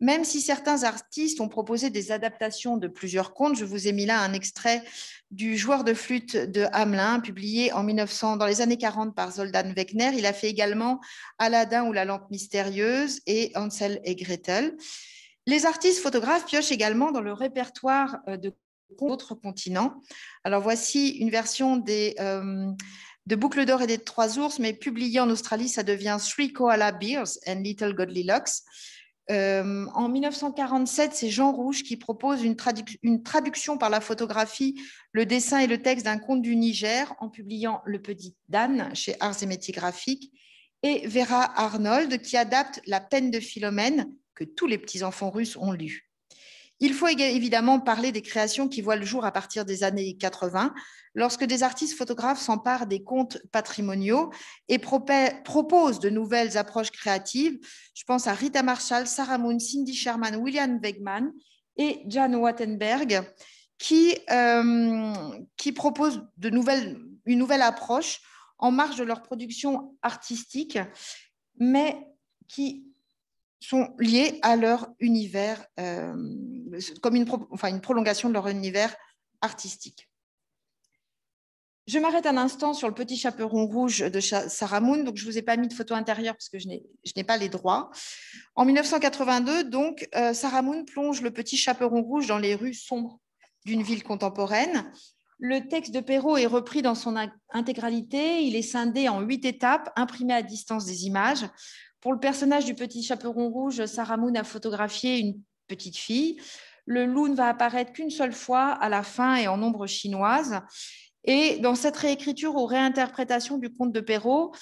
même si certains artistes ont proposé des adaptations de plusieurs contes. Je vous ai mis là un extrait du joueur de flûte de Hamelin, publié en 1900, dans les années 40 par Zoldan Wegner. Il a fait également Aladdin ou la lampe mystérieuse et Hansel et Gretel. Les artistes photographes piochent également dans le répertoire euh, de d'autres continents. Alors voici une version des... Euh, de Boucle d'Or et des Trois Ours, mais publié en Australie, ça devient Three Koala Beers and Little Godly Locks. Euh, en 1947, c'est Jean Rouge qui propose une, traduction par la photographie, le dessin et le texte d'un conte du Niger en publiant Le Petit Dan chez Arts et Graphiques. Et Vera Arnold qui adapte La peine de Philomène, que tous les petits-enfants russes ont lu. Il faut évidemment parler des créations qui voient le jour à partir des années 80, lorsque des artistes photographes s'emparent des comptes patrimoniaux et proposent de nouvelles approches créatives. Je pense à Rita Marshall, Sarah Moon, Cindy Sherman, William Wegman et Jan Wattenberg, qui, euh, proposent une nouvelle approche en marge de leur production artistique, mais qui sont liés à leur univers, euh, comme une, prolongation de leur univers artistique. Je m'arrête un instant sur le petit chaperon rouge de Sarah Donc, je ne vous ai pas mis de photo intérieure parce que je n'ai pas les droits. En 1982, donc, euh, Sarah Moon plonge le petit chaperon rouge dans les rues sombres d'une ville contemporaine. Le texte de Perrault est repris dans son intégralité. Il est scindé en huit étapes, imprimé à distance des images. Pour le personnage du petit chaperon rouge, Sarah Moon a photographié une petite fille. Le loup ne va apparaître qu'une seule fois à la fin et en ombre chinoise. Et dans cette réécriture ou réinterprétation du conte de Perrault,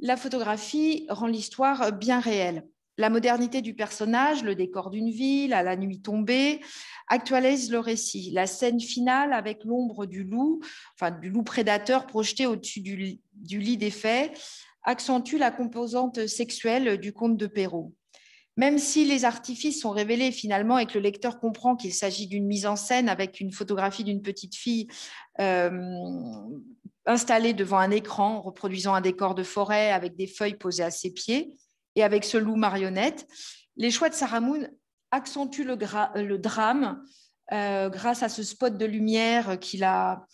la photographie rend l'histoire bien réelle. La modernité du personnage, le décor d'une ville, à la nuit tombée, actualise le récit. La scène finale avec l'ombre du loup, enfin du loup prédateur projeté au-dessus du, lit des faits, accentue la composante sexuelle du conte de Perrault. Même si les artifices sont révélés finalement et que le lecteur comprend qu'il s'agit d'une mise en scène avec une photographie d'une petite fille euh, installée devant un écran reproduisant un décor de forêt avec des feuilles posées à ses pieds et avec ce loup marionnette, les choix de Saramoun accentuent le drame euh, grâce à ce spot de lumière qui la,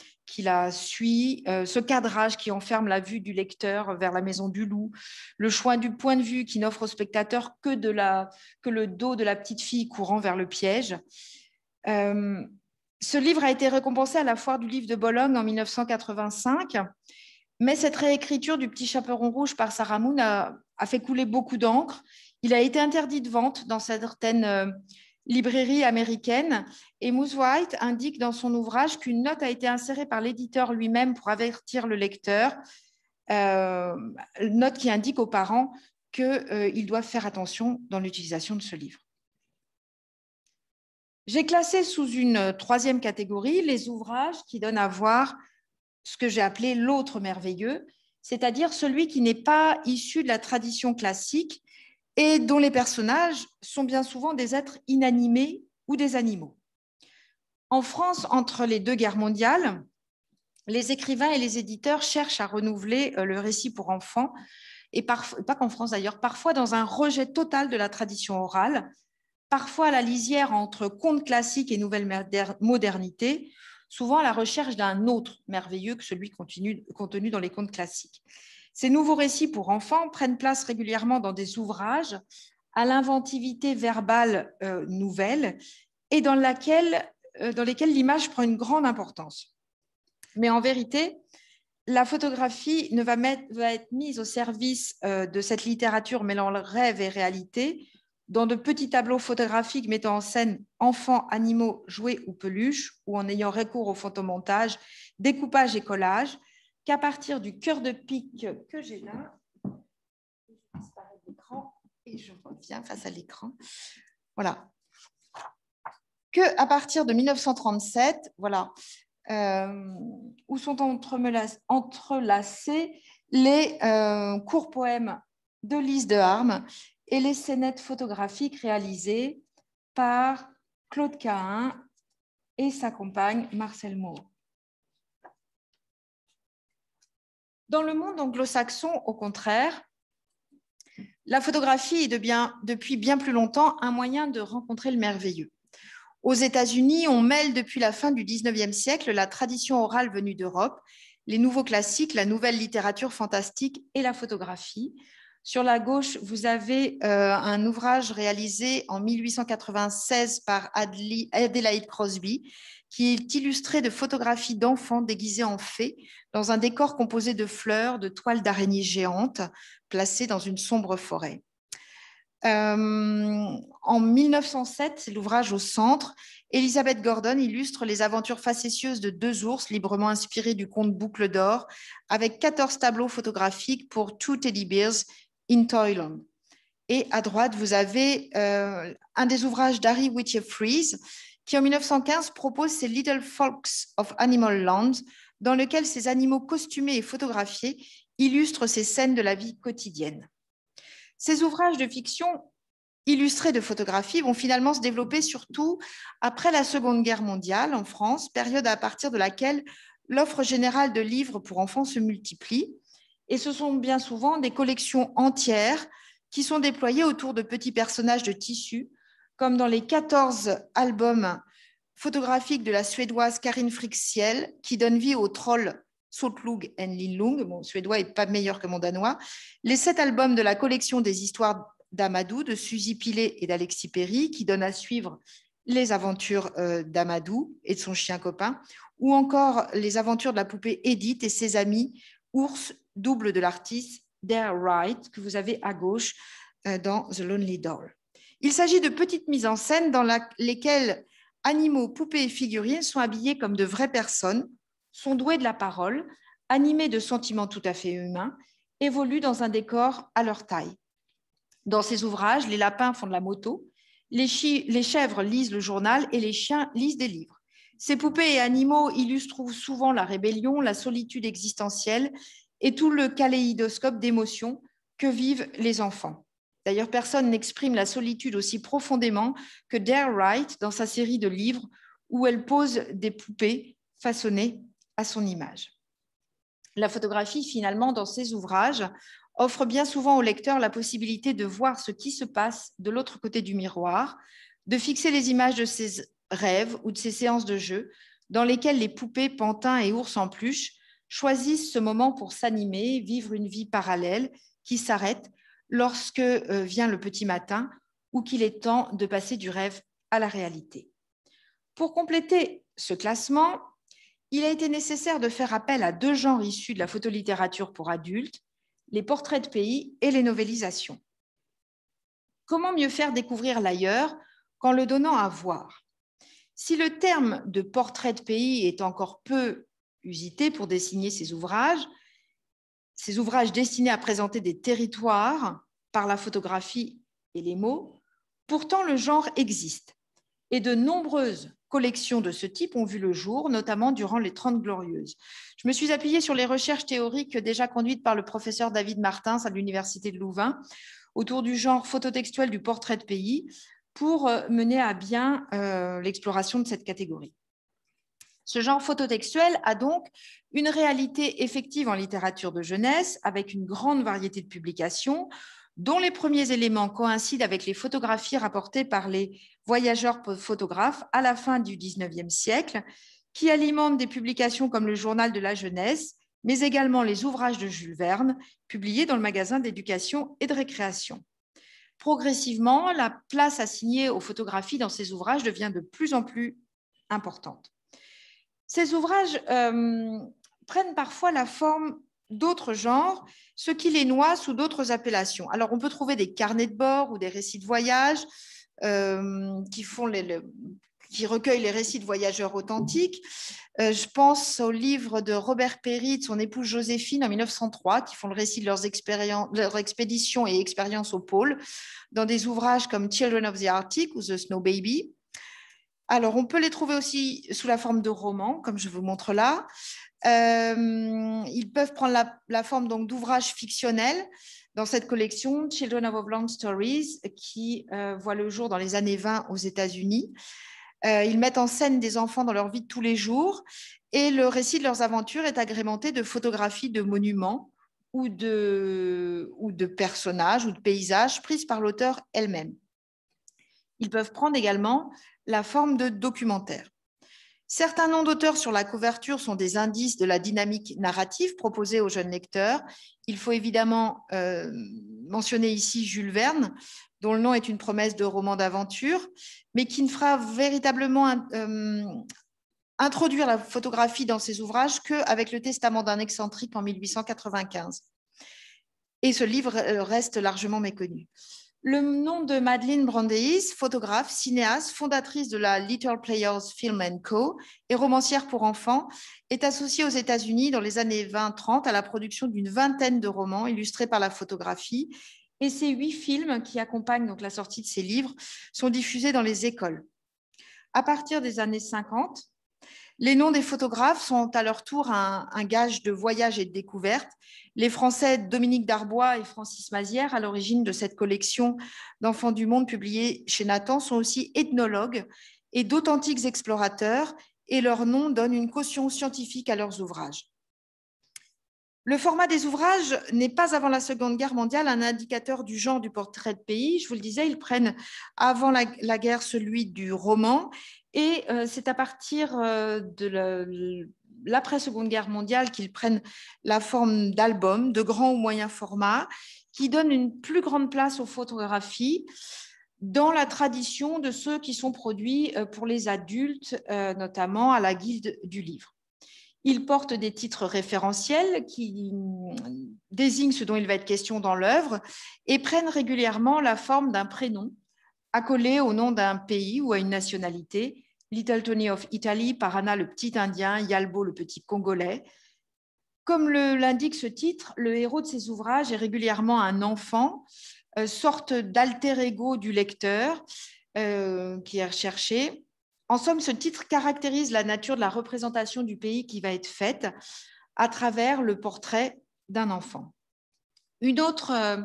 suit, euh, ce cadrage qui enferme la vue du lecteur vers la maison du loup, le choix du point de vue qui n'offre au spectateur que, le dos de la petite fille courant vers le piège. Euh, ce livre a été récompensé à la foire du livre de Bologne en 1985, mais cette réécriture du Petit Chaperon Rouge par Sarah Moon a fait couler beaucoup d'encre. Il a été interdit de vente dans certaines librairie américaine. Et Moose White indique dans son ouvrage qu'une note a été insérée par l'éditeur lui-même pour avertir le lecteur, euh, note qui indique aux parents qu'ils euh, doivent faire attention dans l'utilisation de ce livre. J'ai classé sous une troisième catégorie les ouvrages qui donnent à voir ce que j'ai appelé l'autre merveilleux, c'est-à-dire celui qui n'est pas issu de la tradition classique, et dont les personnages sont bien souvent des êtres inanimés ou des animaux. En France, entre les deux guerres mondiales, les écrivains et les éditeurs cherchent à renouveler euh, le récit pour enfants, et pas qu'en France d'ailleurs, parfois dans un rejet total de la tradition orale, parfois à la lisière entre contes classiques et nouvelle modernité, souvent à la recherche d'un autre merveilleux que celui contenu dans les contes classiques. Ces nouveaux récits pour enfants prennent place régulièrement dans des ouvrages à l'inventivité verbale euh, nouvelle et euh, dans, lesquels l'image prend une grande importance. Mais en vérité, la photographie ne va, être mise au service euh, de cette littérature mêlant rêve et réalité dans de petits tableaux photographiques mettant en scène enfants, animaux, jouets ou peluches, ou en ayant recours au photomontage, découpage et collage, qu'à partir du cœur de pique que j'ai là, je disparais l'écran et je reviens face à l'écran. Voilà. Que à partir de 1937, voilà, euh, où sont entrelacés les euh, courts poèmes de Lise de Harme et les scénettes photographiques réalisées par Claude Cahin et sa compagne Marcel Moore. Dans le monde anglo-saxon, au contraire, la photographie est de bien, depuis bien plus longtemps un moyen de rencontrer le merveilleux. Aux États-Unis, on mêle depuis la fin du 19e siècle la tradition orale venue d'Europe, les nouveaux classiques, la nouvelle littérature fantastique et la photographie. Sur la gauche, vous avez euh, un ouvrage réalisé en 1896 par Adelaide Crosby qui est illustré de photographies d'enfants déguisés en fées dans un décor composé de fleurs, de toiles d'araignées géantes placées dans une sombre forêt. Euh, en 1907, c'est l'ouvrage au centre. Elizabeth Gordon illustre les aventures facétieuses de deux ours librement inspirés du conte Boucle d'or, avec 14 tableaux photographiques pour Two Teddy Bears in Toyland. Et à droite, vous avez euh, un des ouvrages d'Harry Whittier Freeze, qui en 1915 propose ses Little Folks of Animal Land, dans lequel ces animaux costumés et photographiés illustrent ces scènes de la vie quotidienne. Ces ouvrages de fiction illustrés de photographies vont finalement se développer surtout après la Seconde Guerre mondiale en France, période à partir de laquelle l'offre générale de livres pour enfants se multiplie. Et ce sont bien souvent des collections entières qui sont déployées autour de petits personnages de tissus, comme dans les 14 albums photographiques de la Suédoise Karin Frixiel, qui donne vie au troll Sotlug and Linlung, mon suédois est pas meilleur que mon danois, les 7 albums de la collection des histoires d'Amadou, de Suzy Pilet et d'Alexis Perry, qui donnent à suivre les aventures euh, d'Amadou et de son chien copain, ou encore les aventures de la poupée Edith et ses amis, ours double de l'artiste Dare Wright, que vous avez à gauche euh, dans The Lonely Doll. Il s'agit de petites mises en scène dans lesquelles animaux, poupées et figurines sont habillés comme de vraies personnes, sont doués de la parole, animés de sentiments tout à fait humains, évoluent dans un décor à leur taille. Dans ces ouvrages, les lapins font de la moto, les, les chèvres lisent le journal et les chiens lisent des livres. Ces poupées et animaux illustrent souvent la rébellion, la solitude existentielle et tout le kaléidoscope d'émotions que vivent les enfants. D'ailleurs, personne n'exprime la solitude aussi profondément que Dare Wright dans sa série de livres où elle pose des poupées façonnées à son image. La photographie, finalement, dans ses ouvrages, offre bien souvent au lecteur la possibilité de voir ce qui se passe de l'autre côté du miroir, de fixer les images de ses rêves ou de ses séances de jeu, dans lesquelles les poupées, pantins et ours en pluche choisissent ce moment pour s'animer, vivre une vie parallèle qui s'arrête lorsque euh, vient le petit matin ou qu'il est temps de passer du rêve à la réalité. Pour compléter ce classement, il a été nécessaire de faire appel à deux genres issus de la photolittérature pour adultes, les portraits de pays et les novélisations. Comment mieux faire découvrir l'ailleurs qu'en le donnant à voir Si le terme de portrait de pays est encore peu usité pour désigner ces ouvrages, ces ouvrages destinés à présenter des territoires par la photographie et les mots, pourtant le genre existe et de nombreuses collections de ce type ont vu le jour, notamment durant les Trente Glorieuses. Je me suis appuyée sur les recherches théoriques déjà conduites par le professeur David Martins à l'Université de Louvain autour du genre phototextuel du portrait de pays pour euh, mener à bien euh, l'exploration de cette catégorie. Ce genre phototextuel a donc une réalité effective en littérature de jeunesse, avec une grande variété de publications, dont les premiers éléments coïncident avec les photographies rapportées par les voyageurs photographes à la fin du XIXe siècle, qui alimentent des publications comme le Journal de la jeunesse, mais également les ouvrages de Jules Verne, publiés dans le magasin d'éducation et de récréation. Progressivement, la place assignée aux photographies dans ces ouvrages devient de plus en plus importante. Ces ouvrages euh, prennent parfois la forme d'autres genres, ce qui les noie sous d'autres appellations. Alors, on peut trouver des carnets de bord ou des récits de voyage euh, qui recueillent les, récits de voyageurs authentiques. Euh, je pense au livre de Robert Perry, de son épouse Joséphine en 1903, qui font le récit de leurs, leurs expéditions et expériences au pôle, dans des ouvrages comme Children of the Arctic ou The Snow Baby. Alors, on peut les trouver aussi sous la forme de romans, comme je vous montre là. Euh, ils peuvent prendre la, forme donc d'ouvrages fictionnels. Dans cette collection, Children of Long Stories, qui euh, voit le jour dans les années 20 aux États-Unis. Euh, ils mettent en scène des enfants dans leur vie de tous les jours et le récit de leurs aventures est agrémenté de photographies de monuments ou de, ou de personnages ou de paysages prises par l'auteur elle-même. Ils peuvent prendre également la forme de documentaire. Certains noms d'auteurs sur la couverture sont des indices de la dynamique narrative proposée aux jeunes lecteurs. Il faut évidemment euh, mentionner ici Jules Verne, dont le nom est une promesse de roman d'aventure, mais qui ne fera véritablement euh, introduire la photographie dans ses ouvrages qu'avec le testament d'un excentrique en 1895. Et ce livre reste largement méconnu. Le nom de Madeleine Brandeis, photographe, cinéaste, fondatrice de la Little Players Film ⁇ Co. et romancière pour enfants, est associée aux États-Unis dans les années 20-30 à la production d'une vingtaine de romans illustrés par la photographie. Et ces huit films qui accompagnent donc la sortie de ces livres sont diffusés dans les écoles. À partir des années 50, les noms des photographes sont à leur tour un, gage de voyage et de découverte. Les Français Dominique Darbois et Francis Mazière, à l'origine de cette collection d'enfants du monde publiée chez Nathan, sont aussi ethnologues et d'authentiques explorateurs, et leurs noms donnent une caution scientifique à leurs ouvrages. Le format des ouvrages n'est pas avant la Seconde Guerre mondiale un indicateur du genre du portrait de pays. Je vous le disais, ils prennent avant la guerre celui du roman et euh, c'est à partir euh, de l'après-Seconde Guerre mondiale qu'ils prennent la forme d'albums de grand ou moyen format qui donnent une plus grande place aux photographies dans la tradition de ceux qui sont produits euh, pour les adultes, notamment à la Guilde du livre. Ils portent des titres référentiels qui désignent ce dont il va être question dans l'œuvre et prennent régulièrement la forme d'un prénom accolé au nom d'un pays ou à une nationalité, Little Tony of Italy, Parana le petit indien, Yalbo le petit congolais. Comme l'indique ce titre, le héros de ses ouvrages est régulièrement un enfant, euh, sorte d'alter ego du lecteur euh, qui est recherché. En somme, ce titre caractérise la nature de la représentation du pays qui va être faite à travers le portrait d'un enfant. Une autre euh,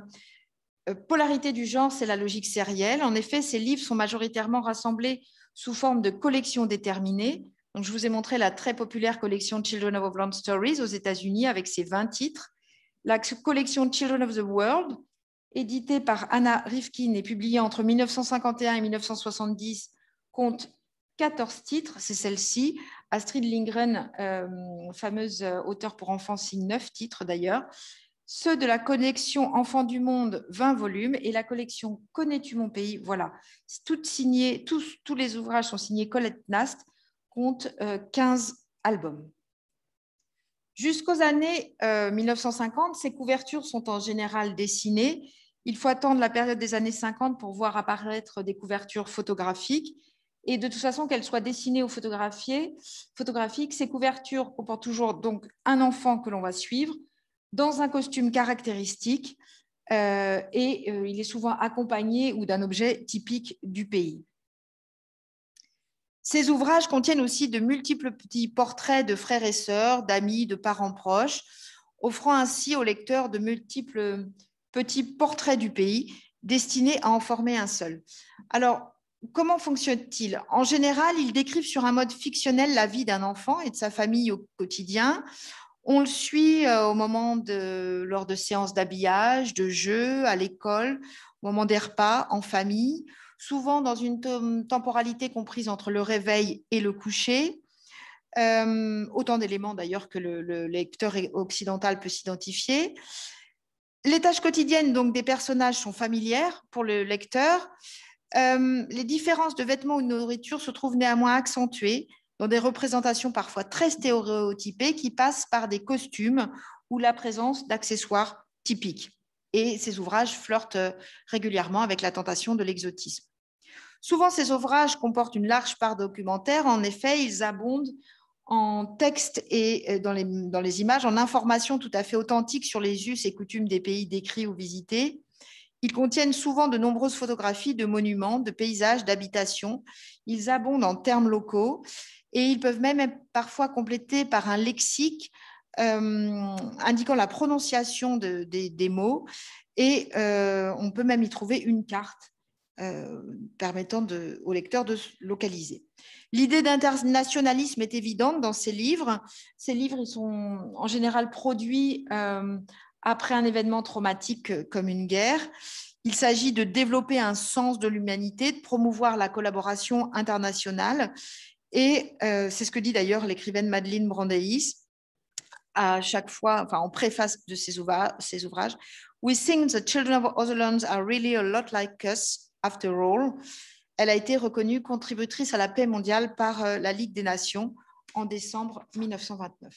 euh, polarité du genre, c'est la logique sérielle. En effet, ces livres sont majoritairement rassemblés sous forme de collections déterminées. Donc, je vous ai montré la très populaire collection Children of land Stories aux États-Unis avec ses 20 titres. La collection Children of the World, éditée par Anna Rifkin et publiée entre 1951 et 1970, compte 14 titres. C'est celle-ci. Astrid Lindgren, euh, fameuse euh, auteure pour enfants, signe 9 titres d'ailleurs ceux de la collection Enfants du Monde, 20 volumes, et la collection Connais-tu mon pays Voilà, toutes signées, tous, les ouvrages sont signés Colette Nast, compte 15 euh, albums. Jusqu'aux années 1950, euh, ces couvertures sont en général dessinées. Il faut attendre la période des années 50 pour voir apparaître des couvertures photographiques. Et de toute façon, qu'elles soient dessinées ou photographiées, photographiques, ces couvertures comportent toujours donc un enfant que l'on va suivre, dans un costume caractéristique euh, et euh, il est souvent accompagné ou d'un objet typique du pays. Ces ouvrages contiennent aussi de multiples petits portraits de frères et sœurs, d'amis, de parents proches, offrant ainsi au lecteur de multiples petits portraits du pays destinés à en former un seul. Alors, comment fonctionne-t-il En général, ils décrivent sur un mode fictionnel la vie d'un enfant et de sa famille au quotidien, on le suit euh, au moment de, lors de séances d'habillage, de jeux, à l'école, au moment des repas, en famille, souvent dans une temporalité comprise entre le réveil et le coucher. Euh, autant d'éléments d'ailleurs que le, lecteur occidental peut s'identifier. Les tâches quotidiennes donc des personnages sont familières pour le lecteur. Euh, les différences de vêtements ou de nourriture se trouvent néanmoins accentuées dans des représentations parfois très stéréotypées qui passent par des costumes ou la présence d'accessoires typiques. Et ces ouvrages flirtent euh, régulièrement avec la tentation de l'exotisme. Souvent, ces ouvrages comportent une large part documentaire. En effet, ils abondent en textes et euh, dans les images, en informations tout à fait authentiques sur les us et coutumes des pays décrits ou visités. Ils contiennent souvent de nombreuses photographies de monuments, de paysages, d'habitations. Ils abondent en termes locaux et ils peuvent même être parfois compléter par un lexique euh, indiquant la prononciation des mots. Et euh, on peut même y trouver une carte euh, permettant de, au lecteur de se localiser. L'idée d'internationalisme est évidente dans ces livres. Ces livres, sont en général produits après un événement traumatique comme une guerre. Il s'agit de développer un sens de l'humanité, de promouvoir la collaboration internationale et euh, c'est ce que dit d'ailleurs l'écrivaine Madeleine Brandeis à chaque fois, en préface de ses, ouvrages. We think the children of other lands are really a lot like us, after all. Elle a été reconnue contributrice à la paix mondiale par euh, la Ligue des Nations en décembre 1929.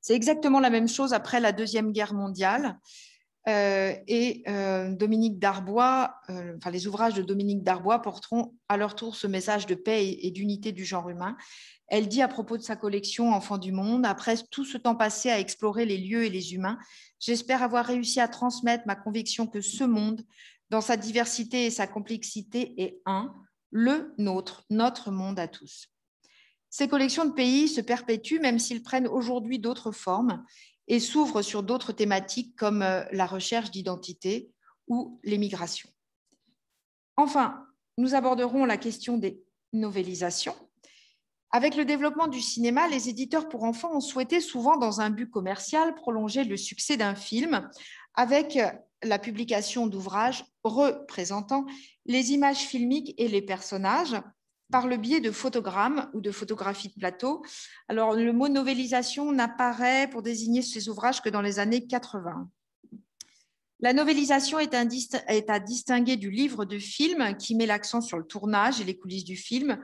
C'est exactement la même chose après la Deuxième Guerre mondiale. Euh, et euh, Dominique Darbois, euh, enfin, les ouvrages de Dominique Darbois porteront à leur tour ce message de paix et, et d'unité du genre humain. Elle dit à propos de sa collection Enfants du monde, après tout ce temps passé à explorer les lieux et les humains, j'espère avoir réussi à transmettre ma conviction que ce monde, dans sa diversité et sa complexité, est un, le nôtre, notre monde à tous. Ces collections de pays se perpétuent, même s'ils prennent aujourd'hui d'autres formes, et s'ouvre sur d'autres thématiques comme euh, la recherche d'identité ou les Enfin, nous aborderons la question des novélisations. Avec le développement du cinéma, les éditeurs pour enfants ont souhaité souvent, dans un but commercial, prolonger le succès d'un film avec euh, la publication d'ouvrages représentant les images filmiques et les personnages par le biais de photogrammes ou de photographies de plateau. Alors, le mot novélisation n'apparaît pour désigner ces ouvrages que dans les années 80. La novélisation est, à distinguer du livre de film qui met l'accent sur le tournage et les coulisses du film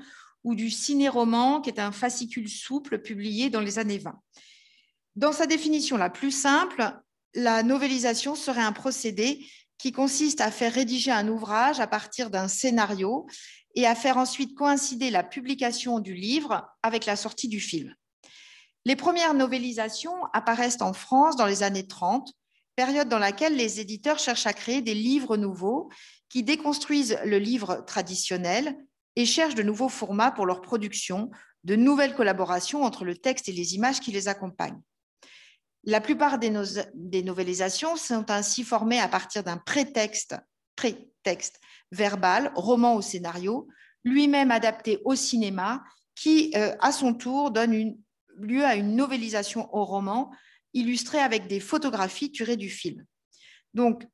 ou du ciné-roman qui est un fascicule souple publié dans les années 20. Dans sa définition la plus simple, la novélisation serait un procédé qui consiste à faire rédiger un ouvrage à partir d'un scénario et à faire ensuite coïncider la publication du livre avec la sortie du film. Les premières novélisations apparaissent en France dans les années 30, période dans laquelle les éditeurs cherchent à créer des livres nouveaux qui déconstruisent le livre traditionnel et cherchent de nouveaux formats pour leur production, de nouvelles collaborations entre le texte et les images qui les accompagnent. La plupart des, novélisations sont ainsi formées à partir d'un prétexte, texte verbal, roman au scénario, lui-même adapté au cinéma, qui, euh, à son tour, donne lieu à une novélisation au roman, illustrée avec des photographies tirées du film. Donc,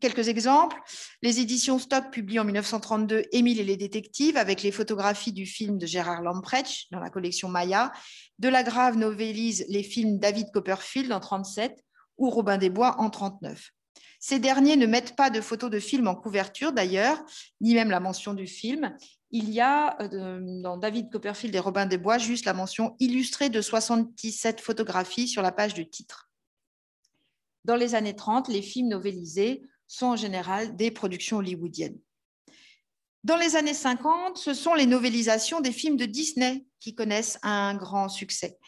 quelques exemples. Les éditions Stock publient en 1932 Émile et les détectives avec les photographies du film de Gérard Lamprecht dans la collection Maya. Delagrave novélise les films David Copperfield en 1937 ou Robin des Bois en 1939. Ces derniers ne mettent pas de photos de films en couverture d'ailleurs, ni même la mention du film. Il y a euh, dans David Copperfield et Robin des Bois juste la mention illustrée de 77 photographies sur la page du titre. Dans les années 30, les films novélisés sont en général des productions hollywoodiennes. Dans les années 50, ce sont les novélisations des films de Disney qui connaissent un grand succès.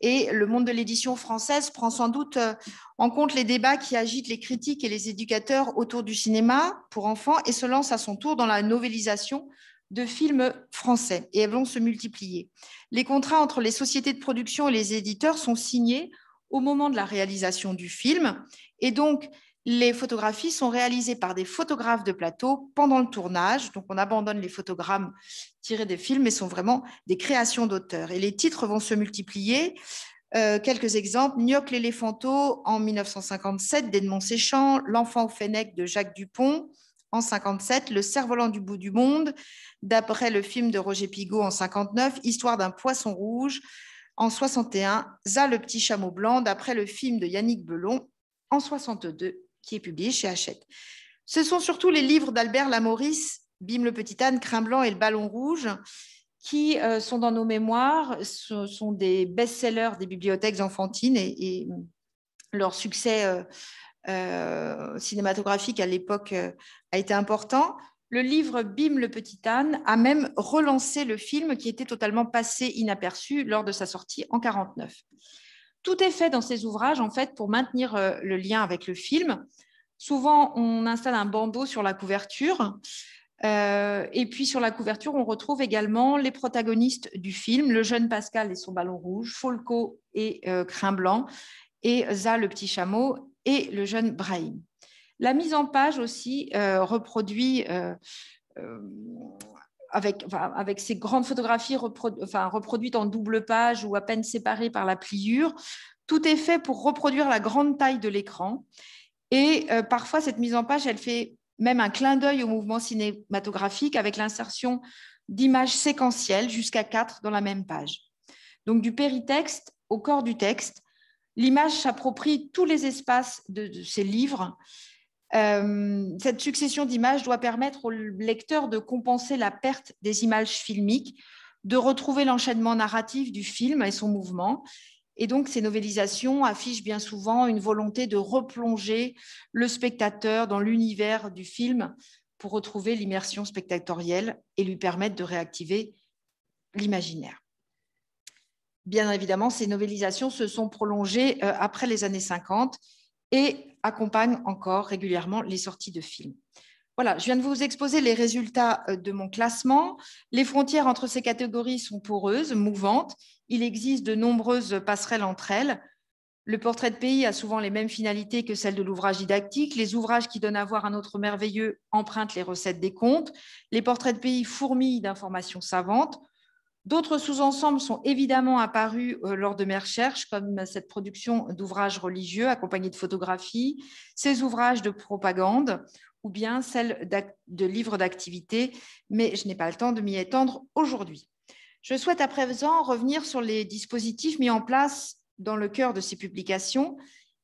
Et le monde de l'édition française prend sans doute euh, en compte les débats qui agitent les critiques et les éducateurs autour du cinéma pour enfants et se lance à son tour dans la novélisation de films français et elles vont se multiplier. Les contrats entre les sociétés de production et les éditeurs sont signés au moment de la réalisation du film et donc les photographies sont réalisées par des photographes de plateau pendant le tournage, donc on abandonne les photogrammes tirés des films mais sont vraiment des créations d'auteurs. Et les titres vont se multiplier. Euh, quelques exemples, Gnoc l'éléphanto en 1957 d'Edmond Séchant, L'enfant au Fennec de Jacques Dupont en 57, Le cerf-volant du bout du monde d'après le film de Roger Pigot en 59, Histoire d'un poisson rouge en 61, Za le petit chameau blanc d'après le film de Yannick Belon en 62 qui est publié chez Hachette. Ce sont surtout les livres d'Albert Lamorisse, Bim le petit âne, Crin blanc et le ballon rouge, qui euh, sont dans nos mémoires, ce sont des best-sellers des bibliothèques enfantines et, leur succès euh, euh, cinématographique à l'époque a été important. Le livre Bim le petit âne a même relancé le film qui était totalement passé inaperçu lors de sa sortie en 1949. Tout est fait dans ces ouvrages, en fait, pour maintenir euh, le lien avec le film. Souvent, on installe un bandeau sur la couverture. Euh, et puis sur la couverture, on retrouve également les protagonistes du film, le jeune Pascal et son ballon rouge, Folco et Crinblanc, euh, Crin Blanc, et Za le petit chameau et le jeune Brahim. La mise en page aussi reproduit avec, ces grandes photographies reproduites en double page ou à peine séparées par la pliure, tout est fait pour reproduire la grande taille de l'écran. Et euh, parfois, cette mise en page, elle fait même un clin d'œil au mouvement cinématographique avec l'insertion d'images séquentielles jusqu'à quatre dans la même page. Donc du péritexte au corps du texte, l'image s'approprie tous les espaces de, ces livres euh, cette succession d'images doit permettre au lecteur de compenser la perte des images filmiques, de retrouver l'enchaînement narratif du film et son mouvement. Et donc, ces novélisations affichent bien souvent une volonté de replonger le spectateur dans l'univers du film pour retrouver l'immersion spectatorielle et lui permettre de réactiver l'imaginaire. Bien évidemment, ces novélisations se sont prolongées euh, après les années 50 et accompagne encore régulièrement les sorties de films. Voilà, je viens de vous exposer les résultats euh, de mon classement. Les frontières entre ces catégories sont poreuses, mouvantes. Il existe de nombreuses passerelles entre elles. Le portrait de pays a souvent les mêmes finalités que celles de l'ouvrage didactique. Les ouvrages qui donnent à voir un autre merveilleux empruntent les recettes des contes. Les portraits de pays fourmillent d'informations savantes. D'autres sous-ensembles sont évidemment apparus euh, lors de mes recherches, comme cette production d'ouvrages religieux accompagnés de photographies, ces ouvrages de propagande ou bien celles de livres d'activité, mais je n'ai pas le temps de m'y étendre aujourd'hui. Je souhaite à présent revenir sur les dispositifs mis en place dans le cœur de ces publications,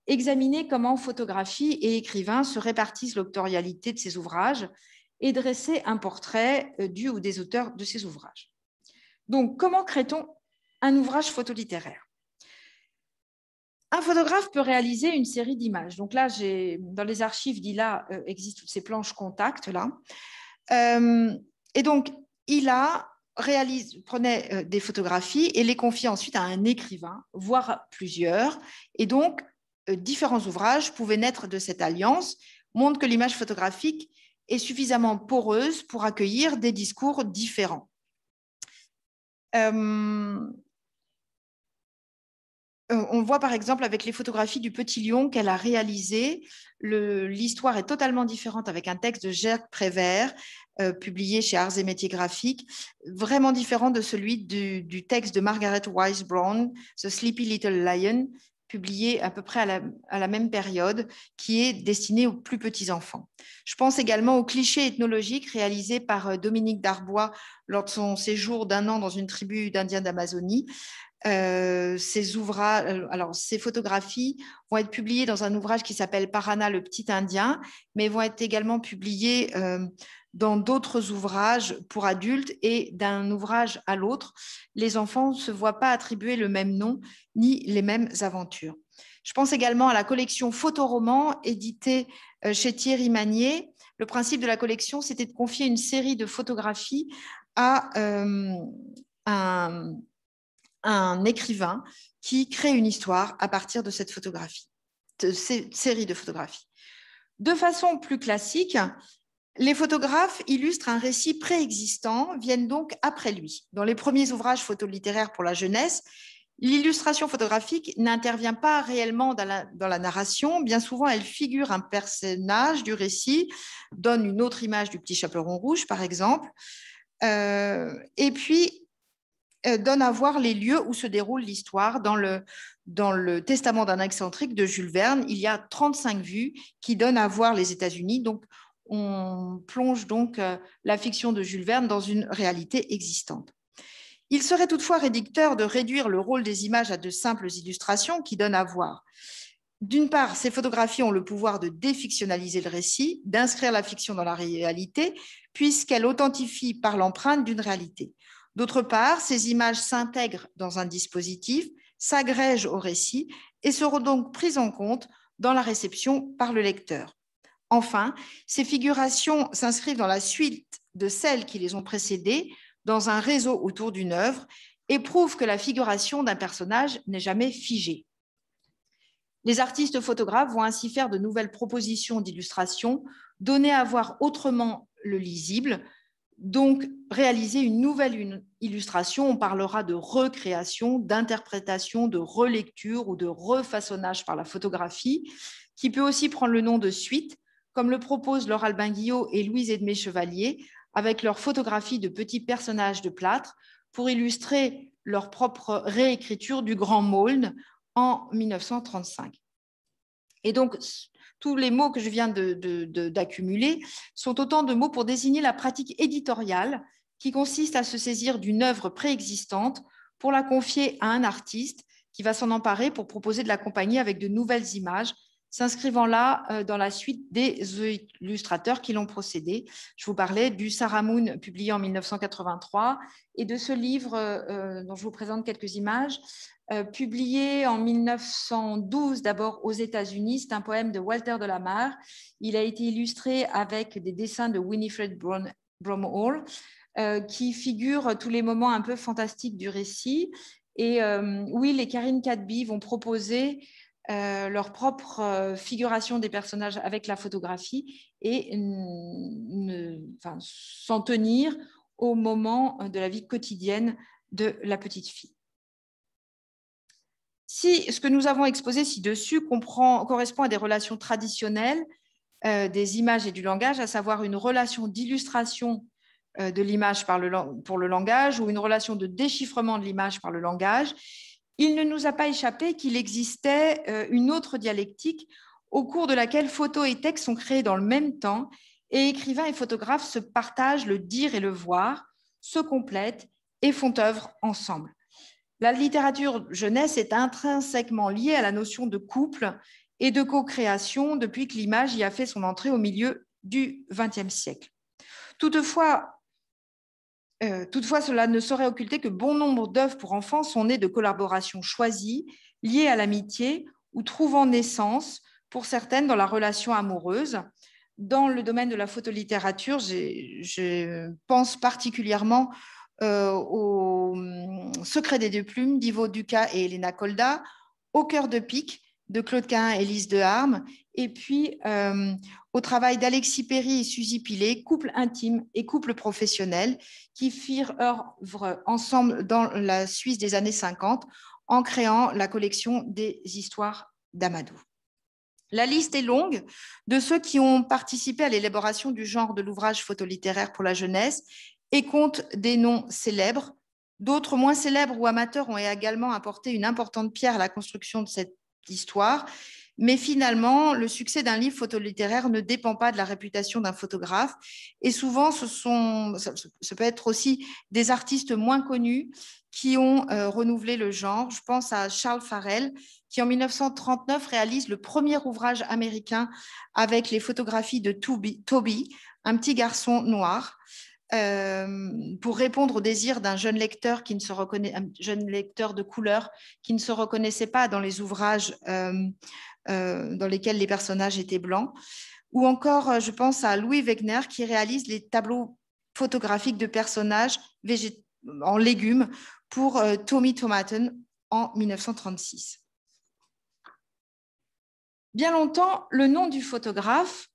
examiner comment photographie et écrivain se répartissent l'autorialité de ces ouvrages et dresser un portrait euh, du ou des auteurs de ces ouvrages. Donc, comment crée-t-on un ouvrage photolittéraire un photographe peut réaliser une série d'images. Donc là, j'ai dans les archives d'ILA euh, existent toutes ces planches contact là. Euh, et donc ILA réalise, prenait euh, des photographies et les confiait ensuite à un écrivain, voire plusieurs. Et donc différents ouvrages pouvaient naître de cette alliance, montrent que l'image photographique est suffisamment poreuse pour accueillir des discours différents. Euh, euh, on voit par exemple avec les photographies du petit lion qu'elle a réalisées, l'histoire est totalement différente avec un texte de Jacques Prévert euh, publié chez Arts et Métiers Graphiques, vraiment différent de celui du, du texte de Margaret Wise Brown, The Sleepy Little Lion, publié à peu près à la, même période, qui est destiné aux plus petits enfants. Je pense également au cliché ethnologique réalisé par euh, Dominique Darbois lors de son séjour d'un an dans une tribu d'Indiens d'Amazonie, euh, ces ouvrages, euh, alors ces photographies vont être publiées dans un ouvrage qui s'appelle Parana le petit indien, mais vont être également publiées euh, dans d'autres ouvrages pour adultes et d'un ouvrage à l'autre. Les enfants ne se voient pas attribuer le même nom ni les mêmes aventures. Je pense également à la collection Photoroman éditée chez Thierry Manier Le principe de la collection, c'était de confier une série de photographies à un un écrivain qui crée une histoire à partir de cette photographie, de cette série de photographies. De façon plus classique, les photographes illustrent un récit préexistant, viennent donc après lui. Dans les premiers ouvrages photo littéraires pour la jeunesse, l'illustration photographique n'intervient pas réellement dans la, narration. Bien souvent, elle figure un personnage du récit, donne une autre image du petit chaperon rouge, par exemple. Euh, et puis, euh, donne à voir les lieux où se déroule l'histoire. Dans le, Testament d'un excentrique de Jules Verne, il y a 35 vues qui donnent à voir les États-Unis. Donc, on plonge donc euh, la fiction de Jules Verne dans une réalité existante. Il serait toutefois réducteur de réduire le rôle des images à de simples illustrations qui donnent à voir. D'une part, ces photographies ont le pouvoir de défictionnaliser le récit, d'inscrire la fiction dans la réalité, puisqu'elles authentifient par l'empreinte d'une réalité. D'autre part, ces images s'intègrent dans un dispositif, s'agrègent au récit et seront donc prises en compte dans la réception par le lecteur. Enfin, ces figurations s'inscrivent dans la suite de celles qui les ont précédées, dans un réseau autour d'une œuvre, et prouvent que la figuration d'un personnage n'est jamais figée. Les artistes photographes vont ainsi faire de nouvelles propositions d'illustration, donner à voir autrement le lisible, donc, réaliser une nouvelle illustration, on parlera de recréation, d'interprétation, de relecture ou de refaçonnage par la photographie, qui peut aussi prendre le nom de suite, comme le proposent Laure Albin Guillot et Louise Edmé Chevalier, avec leur photographie de petits personnages de plâtre, pour illustrer leur propre réécriture du Grand Maulne en 1935. Et donc, tous les mots que je viens d'accumuler sont autant de mots pour désigner la pratique éditoriale qui consiste à se saisir d'une œuvre préexistante pour la confier à un artiste qui va s'en emparer pour proposer de l'accompagner avec de nouvelles images s'inscrivant là euh, dans la suite des illustrateurs qui l'ont procédé. Je vous parlais du Saramoun publié en 1983 et de ce livre euh, euh, dont je vous présente quelques images, publié en 1912 d'abord aux États-Unis. C'est un poème de Walter de Mare. Il a été illustré avec des dessins de Winifred Brown, Bromhall. qui figurent tous les moments un peu fantastiques du récit et oui, les et Karine Cadby vont proposer euh, leur propre euh, figuration des personnages avec la photographie et s'en tenir au moment euh, de la vie quotidienne de la petite fille. Si ce que nous avons exposé ci-dessus correspond à des relations traditionnelles des images et du langage, à savoir une relation d'illustration de l'image le, pour le langage ou une relation de déchiffrement de l'image par le langage, il ne nous a pas échappé qu'il existait euh, une autre dialectique au cours de laquelle photos et textes sont créés dans le même temps et écrivains et photographes se partagent le dire et le voir, se complètent et font œuvre ensemble. La littérature jeunesse est intrinsèquement liée à la notion de couple et de co-création depuis que l'image y a fait son entrée au milieu du XXe siècle. Toutefois, euh, toutefois, cela ne saurait occulter que bon nombre d'œuvres pour enfants sont nées de collaborations choisies, liées à l'amitié ou trouvant naissance, pour certaines, dans la relation amoureuse. Dans le domaine de la photolittérature, je pense particulièrement euh, au hum, Secret des deux plumes d'Ivo Duca et Elena Kolda, « Au cœur de pique de Claude Quin et Lise de Harme, et puis euh, au travail d'Alexis Perry et Suzy Pillet, couple intime et couple professionnel, qui firent œuvre ensemble dans la Suisse des années 50 en créant la collection des histoires d'Amadou. La liste est longue de ceux qui ont participé à l'élaboration du genre de l'ouvrage photolittéraire pour la jeunesse et compte des noms célèbres. D'autres moins célèbres ou amateurs ont également apporté une importante pierre à la construction de cette histoire. Mais finalement, le succès d'un livre photolittéraire ne dépend pas de la réputation d'un photographe. Et souvent, ce sont, ce peut être aussi des artistes moins connus qui ont euh, renouvelé le genre. Je pense à Charles Farrell, qui en 1939 réalise le premier ouvrage américain avec les photographies de Toby, Toby un petit garçon noir. Euh, pour répondre au désir d'un jeune lecteur qui ne se un jeune lecteur de couleur qui ne se reconnaissait pas dans les ouvrages euh, euh, dans lesquels les personnages étaient blancs. Ou encore, je pense à Louis Wegner qui réalise les tableaux photographiques de personnages en légumes pour Tommy Tomaten en 1936. Bien longtemps, le nom du photographe,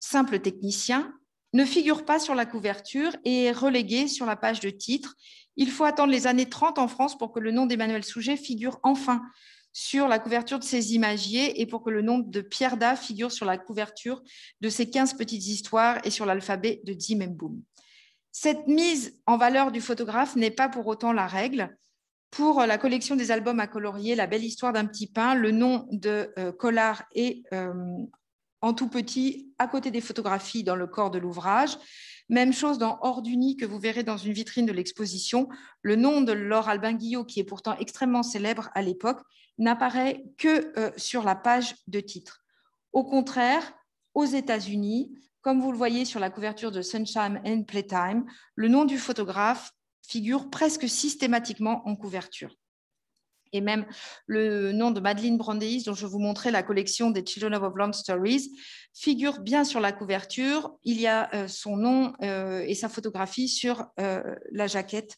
simple technicien, ne figure pas sur la couverture et est relégué sur la page de titre. Il faut attendre les années 30 en France pour que le nom d'Emmanuel Souget figure enfin sur la couverture de ses imagiers et pour que le nom de Pierre Da figure sur la couverture de ses 15 petites histoires et sur l'alphabet de Jim Boom. Cette mise en valeur du photographe n'est pas pour autant la règle. Pour euh, la collection des albums à colorier, La belle histoire d'un petit pain, le nom de euh, Collard et... Euh, en tout petit, à côté des photographies dans le corps de l'ouvrage. Même chose dans Hors Nid, que vous verrez dans une vitrine de l'exposition. Le nom de Laure Albin Guillot, qui est pourtant extrêmement célèbre à l'époque, n'apparaît que euh, sur la page de titre. Au contraire, aux États-Unis, comme vous le voyez sur la couverture de Sunshine and Playtime, le nom du photographe figure presque systématiquement en couverture et même le nom de Madeleine Brandeis, dont je vous montrais la collection des Children of Long Stories, figure bien sur la couverture. Il y a euh, son nom euh, et sa photographie sur euh, la jaquette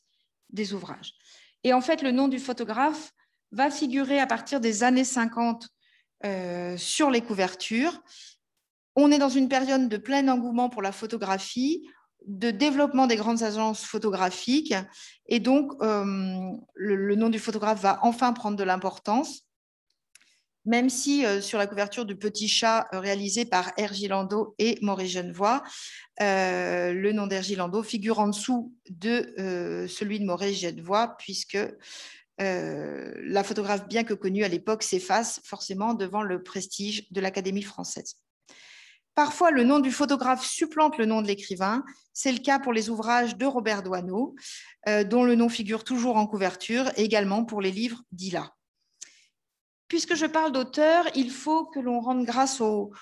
des ouvrages. Et en fait, le nom du photographe va figurer à partir des années 50 sur les couvertures. On est dans une période de plein engouement pour la photographie de développement des grandes agences photographiques. Et donc, euh, le, nom du photographe va enfin prendre de l'importance, même si euh, sur la couverture du Petit Chat euh, réalisé par Landau et Maurice Genevoix, le nom Landau figure en dessous de celui de Maurice Genevoix, puisque la photographe bien que connue à l'époque s'efface forcément devant le prestige de l'Académie française. Parfois, le nom du photographe supplante le nom de l'écrivain. C'est le cas pour les ouvrages de Robert Doisneau, euh, dont le nom figure toujours en couverture, et également pour les livres d'Ila. Puisque je parle d'auteur, il faut que l'on rende grâce aux,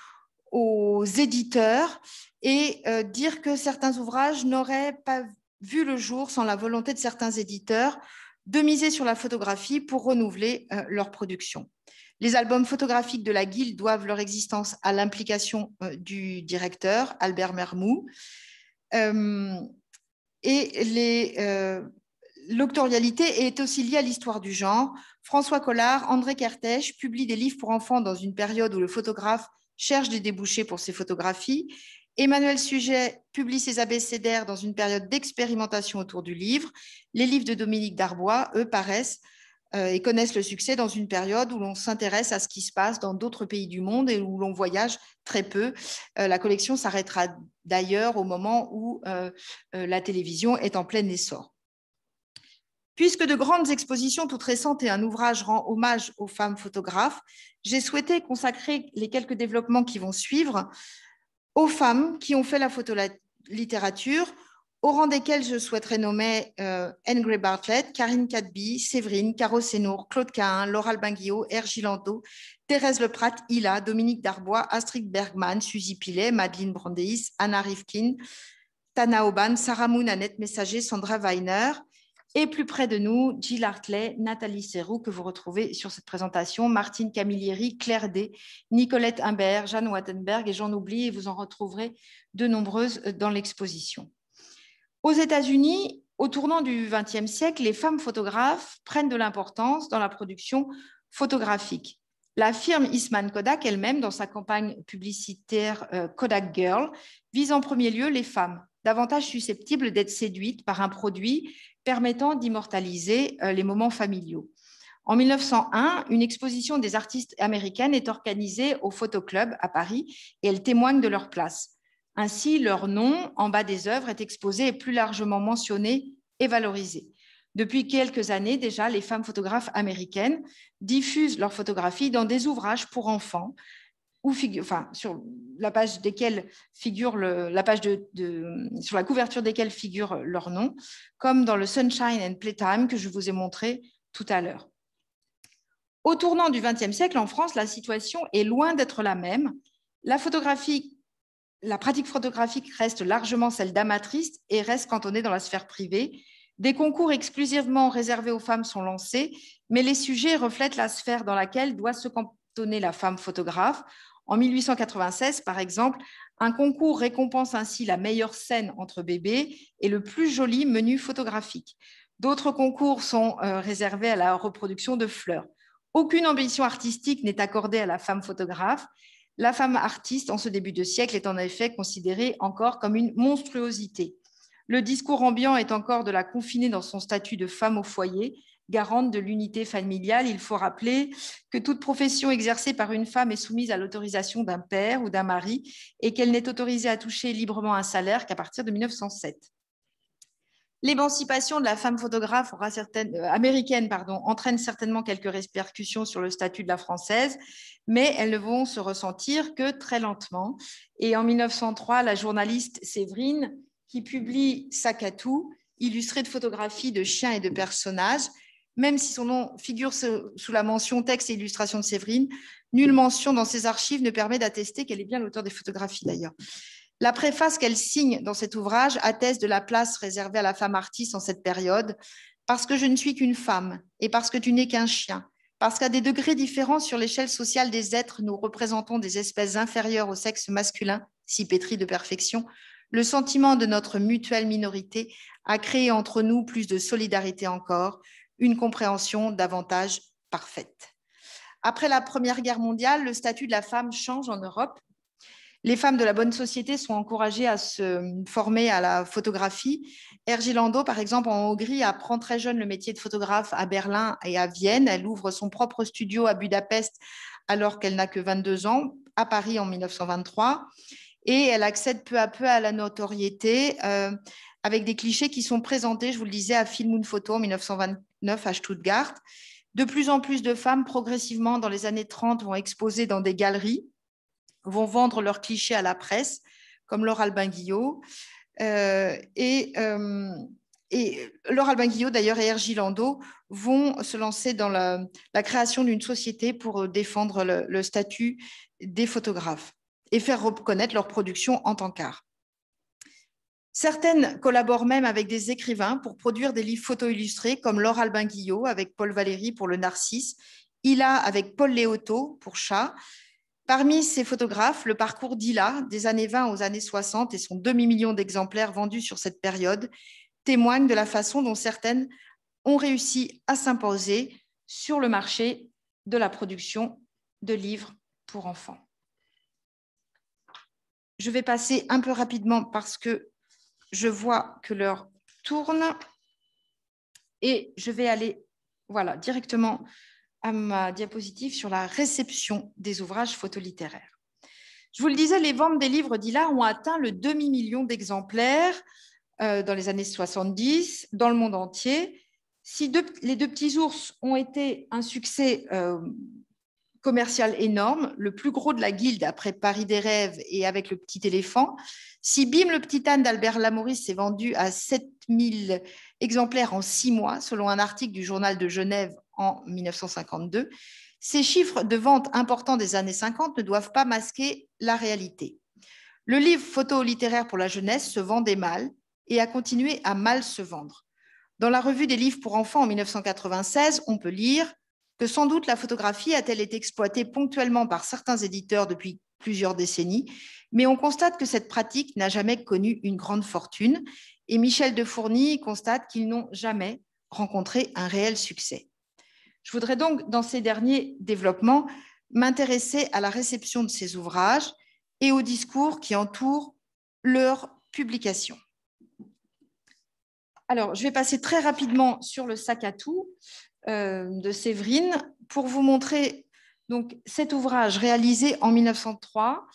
éditeurs et euh, dire que certains ouvrages n'auraient pas vu le jour sans la volonté de certains éditeurs de miser sur la photographie pour renouveler euh, leur production. Les albums photographiques de la Guilde doivent leur existence à l'implication euh, du directeur, Albert Mermou. Euh, et euh, l'octorialité est aussi liée à l'histoire du genre. François Collard, André Kertész publient des livres pour enfants dans une période où le photographe cherche des débouchés pour ses photographies. Emmanuel Sujet publie ses abécédaires dans une période d'expérimentation autour du livre. Les livres de Dominique Darbois, eux, paraissent euh, et connaissent le succès dans une période où l'on s'intéresse à ce qui se passe dans d'autres pays du monde et où l'on voyage très peu. Euh, la collection s'arrêtera d'ailleurs au moment où euh, la télévision est en plein essor. Puisque de grandes expositions toutes récentes et un ouvrage rend hommage aux femmes photographes, j'ai souhaité consacrer les quelques développements qui vont suivre aux femmes qui ont fait la littérature au rang desquels je souhaiterais nommer Henry euh, Bartlett, Karine Cadby, Séverine, Caro Sénour, Claude Cahin, Laura Albanguillot, Hergy Lando, Thérèse Leprat, Ila, Dominique Darbois, Astrid Bergman, Suzy Pillet, Madeleine Brandeis, Anna Rifkin, Tana Oban, Sarah Moon, Annette Messager, Sandra Weiner. Et plus près de nous, Jill Hartley, Nathalie Serroux, que vous retrouvez sur cette présentation, Martine Camilleri, Claire D, Nicolette Humbert, Jeanne Wattenberg, et j'en oublie, et vous en retrouverez de nombreuses dans l'exposition. Aux États-Unis, au tournant du XXe siècle, les femmes photographes prennent de l'importance dans la production photographique. La firme Eastman Kodak elle-même, dans sa campagne publicitaire euh, Kodak Girl, vise en premier lieu les femmes, davantage susceptibles d'être séduites par un produit permettant d'immortaliser euh, les moments familiaux. En 1901, une exposition des artistes américaines est organisée au Photo Club à Paris et elle témoigne de leur place. Ainsi, leur nom en bas des œuvres est exposé et plus largement mentionné et valorisé. Depuis quelques années déjà, les femmes photographes américaines diffusent leurs photographies dans des ouvrages pour enfants, sur la page figure la sur la couverture desquelles figure leur nom, comme dans le Sunshine and Playtime que je vous ai montré tout à l'heure. Au tournant du XXe siècle, en France, la situation est loin d'être la même. La photographie la pratique photographique reste largement celle d'amatrice et reste cantonnée dans la sphère privée. Des concours exclusivement réservés aux femmes sont lancés, mais les sujets reflètent la sphère dans laquelle doit se cantonner la femme photographe. En 1896, par exemple, un concours récompense ainsi la meilleure scène entre bébés et le plus joli menu photographique. D'autres concours sont euh, réservés à la reproduction de fleurs. Aucune ambition artistique n'est accordée à la femme photographe la femme artiste en ce début de siècle est en effet considérée encore comme une monstruosité. Le discours ambiant est encore de la confiner dans son statut de femme au foyer, garante de l'unité familiale. Il faut rappeler que toute profession exercée par une femme est soumise à l'autorisation d'un père ou d'un mari et qu'elle n'est autorisée à toucher librement un salaire qu'à partir de 1907. L'émancipation de la femme photographe euh, américaine entraîne certainement quelques répercussions sur le statut de la française, mais elles ne vont se ressentir que très lentement. Et en 1903, la journaliste Séverine, qui publie Sakatou, illustrée de photographies de chiens et de personnages, même si son nom figure sous la mention texte et illustration de Séverine, nulle mention dans ses archives ne permet d'attester qu'elle est bien l'auteur des photographies d'ailleurs. La préface qu'elle signe dans cet ouvrage atteste de la place réservée à la femme artiste en cette période, parce que je ne suis qu'une femme et parce que tu n'es qu'un chien, parce qu'à des degrés différents sur l'échelle sociale des êtres, nous représentons des espèces inférieures au sexe masculin, si pétri de perfection, le sentiment de notre mutuelle minorité a créé entre nous plus de solidarité encore, une compréhension davantage parfaite. Après la Première Guerre mondiale, le statut de la femme change en Europe les femmes de la bonne société sont encouragées à se former à la photographie. Hergé Lando, par exemple, en Hongrie, apprend très jeune le métier de photographe à Berlin et à Vienne. Elle ouvre son propre studio à Budapest alors qu'elle n'a que 22 ans, à Paris en 1923. Et elle accède peu à peu à la notoriété euh, avec des clichés qui sont présentés, je vous le disais, à Film und Photo en 1929 à Stuttgart. De plus en plus de femmes, progressivement, dans les années 30, vont exposer dans des galeries vont vendre leurs clichés à la presse, comme Laure Albin Guillot. Euh, euh, et, Laure Albin Guillot, d'ailleurs, et Hergy Landau vont se lancer dans la, création d'une société pour défendre le, statut des photographes et faire reconnaître leur production en tant qu'art. Certaines collaborent même avec des écrivains pour produire des livres photo-illustrés, comme Laure Albin Guillot avec Paul Valéry pour Le Narcisse, Ila avec Paul Léoto pour Chat, Parmi ces photographes, le parcours d'Ila, des années 20 aux années 60 et son demi-million d'exemplaires vendus sur cette période, témoignent de la façon dont certaines ont réussi à s'imposer sur le marché de la production de livres pour enfants. Je vais passer un peu rapidement parce que je vois que l'heure tourne et je vais aller voilà, directement à ma diapositive sur la réception des ouvrages photolittéraires. Je vous le disais, les ventes des livres là ont atteint le demi-million d'exemplaires euh, dans les années 70 dans le monde entier. Si les deux petits ours ont été un succès euh, commercial énorme, le plus gros de la guilde après Paris des rêves et avec le petit éléphant. Si Bim le petit âne d'Albert Lamouris s'est vendu à 7000 exemplaires en six mois, selon un article du journal de Genève en 1952, ces chiffres de vente importants des années 50 ne doivent pas masquer la réalité. Le livre photo-littéraire pour la jeunesse se vendait mal et a continué à mal se vendre. Dans la revue des livres pour enfants en 1996, on peut lire que sans doute la photographie a-t-elle été exploitée ponctuellement par certains éditeurs depuis plusieurs décennies, mais on constate que cette pratique n'a jamais connu une grande fortune et Michel de Fourny constate qu'ils n'ont jamais rencontré un réel succès. Je voudrais donc, dans ces derniers développements, m'intéresser à la réception de ces ouvrages et aux discours qui entoure leur publication. Alors, je vais passer très rapidement sur le sac à tout euh, de Séverine pour vous montrer donc, cet ouvrage réalisé en 1903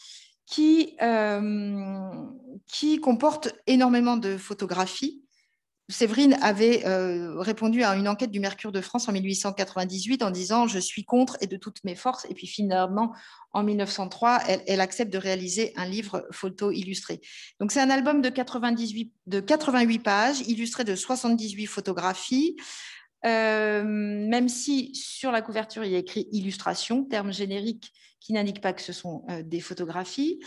euh, qui comporte énormément de photographies Séverine avait euh, répondu à une enquête du Mercure de France en 1898 en disant Je suis contre et de toutes mes forces. Et puis finalement, en 1903, elle, accepte de réaliser un livre photo illustré. Donc, c'est un album de, 88 pages, illustré de 78 photographies. Euh, même si sur la couverture il y a écrit illustration, terme générique qui n'indique pas que ce sont euh, des photographies.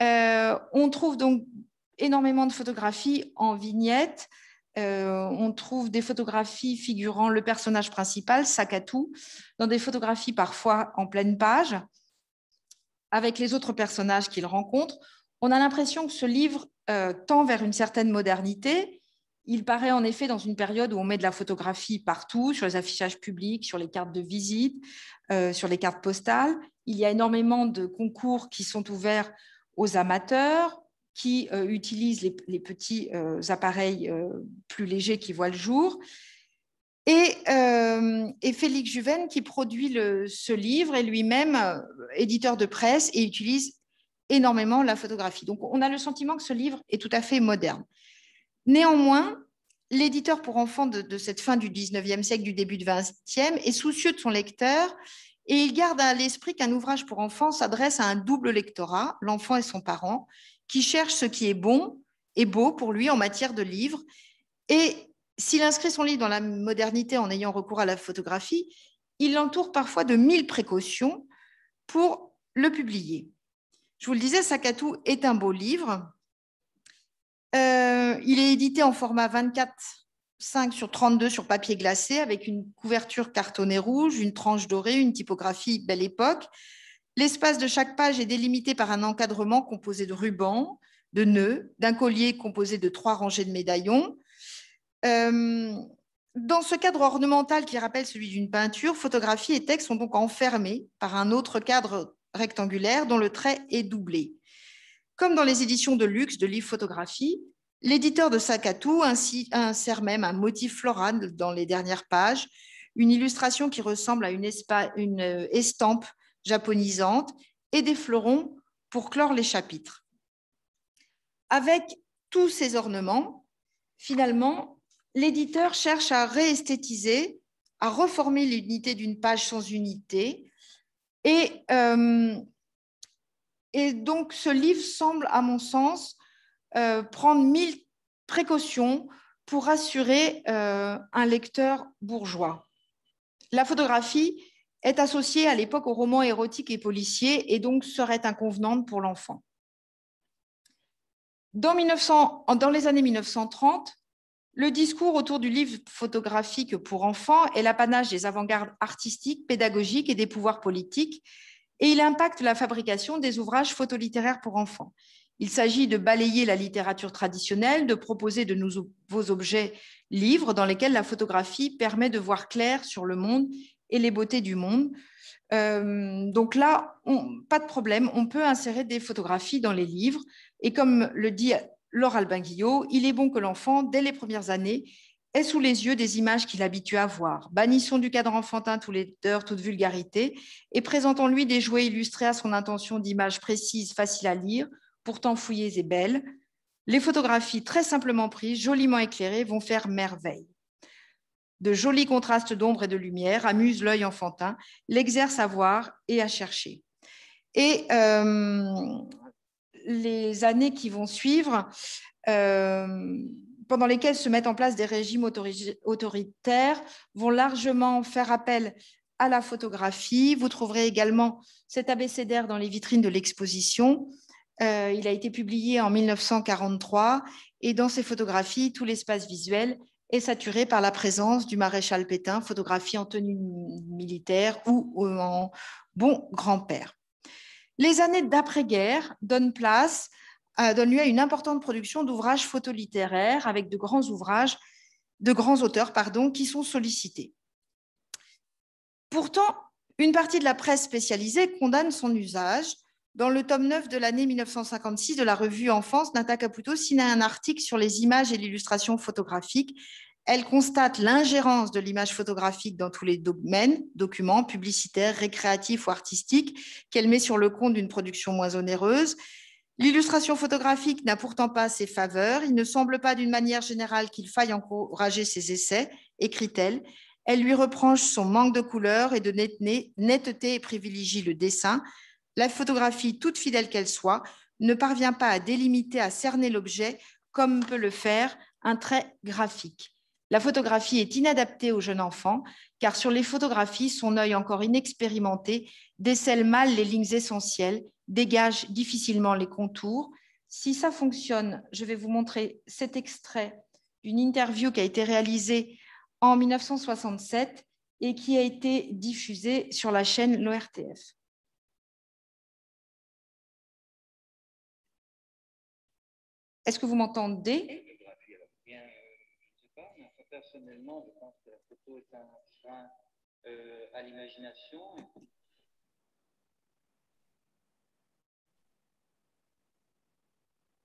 on trouve donc énormément de photographies en vignettes, euh, on trouve des photographies figurant le personnage principal, Sakatou, dans des photographies parfois en pleine page, avec les autres personnages qu'il rencontre. On a l'impression que ce livre euh, tend vers une certaine modernité. Il paraît en effet dans une période où on met de la photographie partout, sur les affichages publics, sur les cartes de visite, euh, sur les cartes postales. Il y a énormément de concours qui sont ouverts aux amateurs, qui utilise euh, utilisent les, petits euh, appareils euh, plus légers qui voient le jour. Et, Félix Juven qui produit ce livre est lui-même éditeur de presse et utilise énormément la photographie. Donc on a le sentiment que ce livre est tout à fait moderne. Néanmoins, l'éditeur pour enfants de, de, cette fin du 19e siècle, du début du 20e, est soucieux de son lecteur et il garde à l'esprit qu'un ouvrage pour enfants s'adresse à un double lectorat, l'enfant et son parent, qui cherche ce qui est bon et beau pour lui en matière de livres. Et s'il inscrit son livre dans la modernité en ayant recours à la photographie, il l'entoure parfois de mille précautions pour le publier. Je vous le disais, Sakatou est un beau livre. Euh, il est édité en format 24 5 sur 32 sur papier glacé avec une couverture cartonnée rouge, une tranche dorée, une typographie belle époque, L'espace de chaque page est délimité par un encadrement composé de rubans, de nœuds, d'un collier composé de trois rangées de médaillons. Euh, dans ce cadre ornemental qui rappelle celui d'une peinture, photographie et texte sont donc enfermés par un autre cadre rectangulaire dont le trait est doublé. Comme dans les éditions de luxe de livres photographie, l'éditeur de Sakatou insère même un motif floral dans les dernières pages, une illustration qui ressemble à une euh, estampe japonisante et des fleurons pour clore les chapitres. Avec tous ces ornements, finalement, l'éditeur cherche à réesthétiser, à reformer l'unité d'une page sans unité. Et, euh, donc, ce livre semble, à mon sens, euh, prendre mille précautions pour assurer euh, un lecteur bourgeois. La photographie est associée à l'époque aux romans érotiques et policiers et donc serait inconvenante pour l'enfant. Dans, les années 1930, le discours autour du livre photographique pour enfants est l'apanage des avant-gardes artistiques, pédagogiques et des pouvoirs politiques, et il impacte la fabrication des ouvrages photolittéraires pour enfants. Il s'agit de balayer la littérature traditionnelle, de proposer de nouveaux objets livres dans lesquels la photographie permet de voir clair sur le monde et les beautés du monde. Euh, donc là, on, pas de problème, on peut insérer des photographies dans les livres. Et comme le dit Laure Albin Guillot, il est bon que l'enfant, dès les premières années, ait sous les yeux des images qu'il habitue à voir. Bannissons du cadre enfantin tous les heures, toute vulgarité, et présentons-lui des jouets illustrés à son intention d'images précises, faciles à lire, pourtant fouillées et belles. Les photographies très simplement prises, joliment éclairées, vont faire merveille de jolis contrastes d'ombre et de lumière, amusent l'œil enfantin, l'exerce à voir et à chercher. Et euh, les années qui vont suivre, euh, pendant lesquelles se mettent en place des régimes autoritaires, vont largement faire appel à la photographie. Vous trouverez également cet abécédaire dans les vitrines de l'exposition. Euh, il a été publié en 1943 et dans ses photographies, tout l'espace visuel est saturé par la présence du maréchal Pétain, photographié en tenue militaire ou euh, en bon grand-père. Les années d'après-guerre euh, donnent lieu à une importante production d'ouvrages photolittéraires avec de grands ouvrages, de grands auteurs pardon, qui sont sollicités. Pourtant, une partie de la presse spécialisée condamne son usage dans le tome 9 de l'année 1956 de la revue Enfance, Nata Caputo signe un article sur les images et l'illustration photographique. Elle constate l'ingérence de l'image photographique dans tous les domaines, documents, publicitaires, récréatifs ou artistiques, qu'elle met sur le compte d'une production moins onéreuse. L'illustration photographique n'a pourtant pas ses faveurs. Il ne semble pas d'une manière générale qu'il faille encourager ses essais, écrit-elle. Elle lui reproche son manque de couleur et de netteté et privilégie le dessin. La photographie, toute fidèle qu'elle soit, ne parvient pas à délimiter, à cerner l'objet comme peut le faire un trait graphique. La photographie est inadaptée aux jeunes enfants, car sur les photographies, son œil encore inexpérimenté décèle mal les lignes essentielles, dégage difficilement les contours. Si ça fonctionne, je vais vous montrer cet extrait d'une interview qui a été réalisée en 1967 et qui a été diffusée sur la chaîne l'ORTF. Est-ce que vous m'entendez personnellement, je pense que la photo est un frein euh, à l'imagination.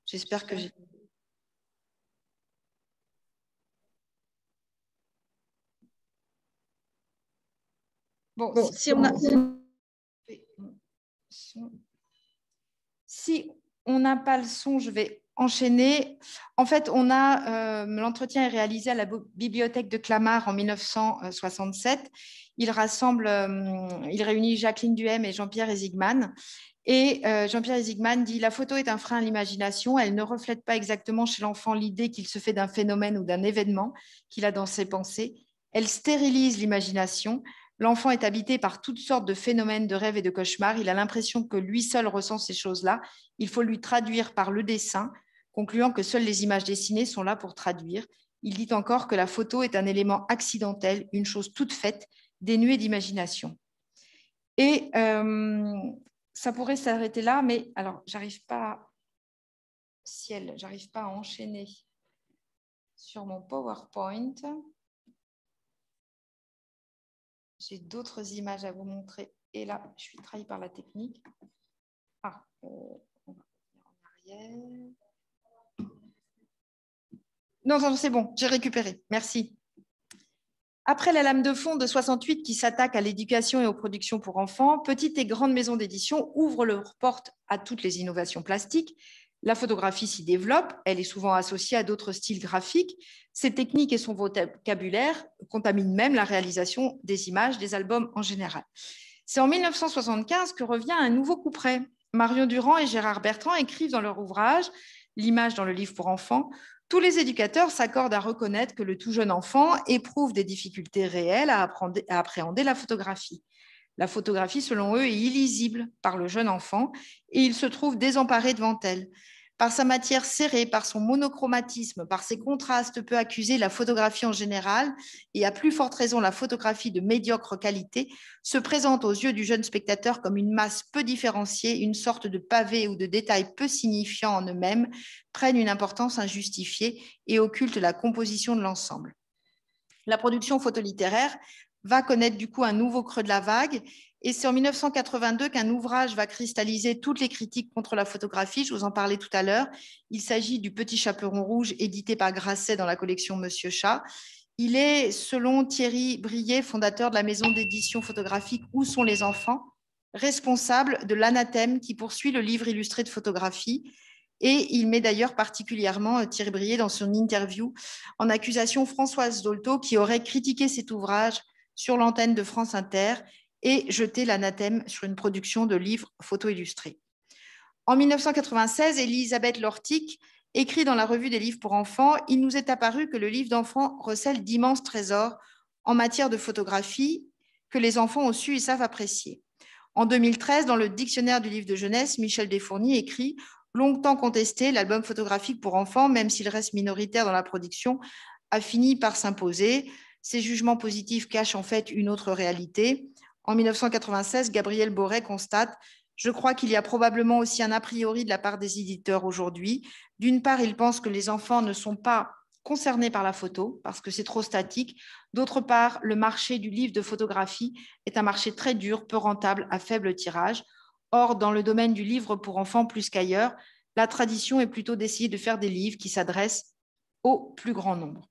J'espère que j'ai. Bon, Si on n'a pas le son, je vais Enchaîné, En fait, on a euh, l'entretien est réalisé à la bibliothèque de Clamart en 1967. Il rassemble, euh, il réunit Jacqueline Duhem et Jean-Pierre Ezigman. Et euh, Jean-Pierre Ezigman dit La photo est un frein à l'imagination. Elle ne reflète pas exactement chez l'enfant l'idée qu'il se fait d'un phénomène ou d'un événement qu'il a dans ses pensées. Elle stérilise l'imagination. L'enfant est habité par toutes sortes de phénomènes de rêves et de cauchemars. Il a l'impression que lui seul ressent ces choses-là. Il faut lui traduire par le dessin, concluant que seules les images dessinées sont là pour traduire. Il dit encore que la photo est un élément accidentel, une chose toute faite, dénuée d'imagination. Et euh, ça pourrait s'arrêter là, mais alors j'arrive pas, à... ciel, j'arrive pas à enchaîner sur mon PowerPoint. J'ai d'autres images à vous montrer. Et là, je suis trahie par la technique. Ah, euh, on va revenir en arrière. Non, c'est bon, j'ai récupéré. Merci. Après la lame de fond de 68 qui s'attaque à l'éducation et aux productions pour enfants, petites et grandes maisons d'édition ouvrent leurs portes à toutes les innovations plastiques. La photographie s'y développe, elle est souvent associée à d'autres styles graphiques. Ses techniques et son vocabulaire contaminent même la réalisation des images, des albums en général. C'est en 1975 que revient un nouveau couperet. Marion Durand et Gérard Bertrand écrivent dans leur ouvrage L'image dans le livre pour enfants tous les éducateurs s'accordent à reconnaître que le tout jeune enfant éprouve des difficultés réelles à, à appréhender la photographie. La photographie, selon eux, est illisible par le jeune enfant et il se trouve désemparé devant elle. Par sa matière serrée, par son monochromatisme, par ses contrastes, peu accusés, la photographie en général, et à plus forte raison la photographie de médiocre qualité, se présente aux yeux du jeune spectateur comme une masse peu différenciée, une sorte de pavé ou de détail peu signifiant en eux-mêmes, prennent une importance injustifiée et occultent la composition de l'ensemble. La production photolittéraire va connaître du coup un nouveau creux de la vague et c'est en 1982 qu'un ouvrage va cristalliser toutes les critiques contre la photographie. Je vous en parlais tout à l'heure. Il s'agit du Petit Chaperon Rouge, édité par Grasset dans la collection Monsieur Chat. Il est, selon Thierry Brié, fondateur de la maison d'édition photographique Où sont les enfants, responsable de l'anathème qui poursuit le livre illustré de photographie. Et il met d'ailleurs particulièrement euh, Thierry Brié dans son interview en accusation Françoise Dolto qui aurait critiqué cet ouvrage sur l'antenne de France Inter et jeter l'anathème sur une production de livres photo-illustrés. En 1996, Elisabeth Lortic écrit dans la revue des livres pour enfants Il nous est apparu que le livre d'enfants recèle d'immenses trésors en matière de photographie que les enfants ont su et savent apprécier. En 2013, dans le dictionnaire du livre de jeunesse, Michel Defourny écrit Longtemps contesté, l'album photographique pour enfants, même s'il reste minoritaire dans la production, a fini par s'imposer. Ces jugements positifs cachent en fait une autre réalité. En 1996, Gabriel Boret constate je crois qu'il y a probablement aussi un a priori de la part des éditeurs aujourd'hui. D'une part, ils pensent que les enfants ne sont pas concernés par la photo parce que c'est trop statique. D'autre part, le marché du livre de photographie est un marché très dur, peu rentable, à faible tirage. Or, dans le domaine du livre pour enfants plus qu'ailleurs, la tradition est plutôt d'essayer de faire des livres qui s'adressent au plus grand nombre.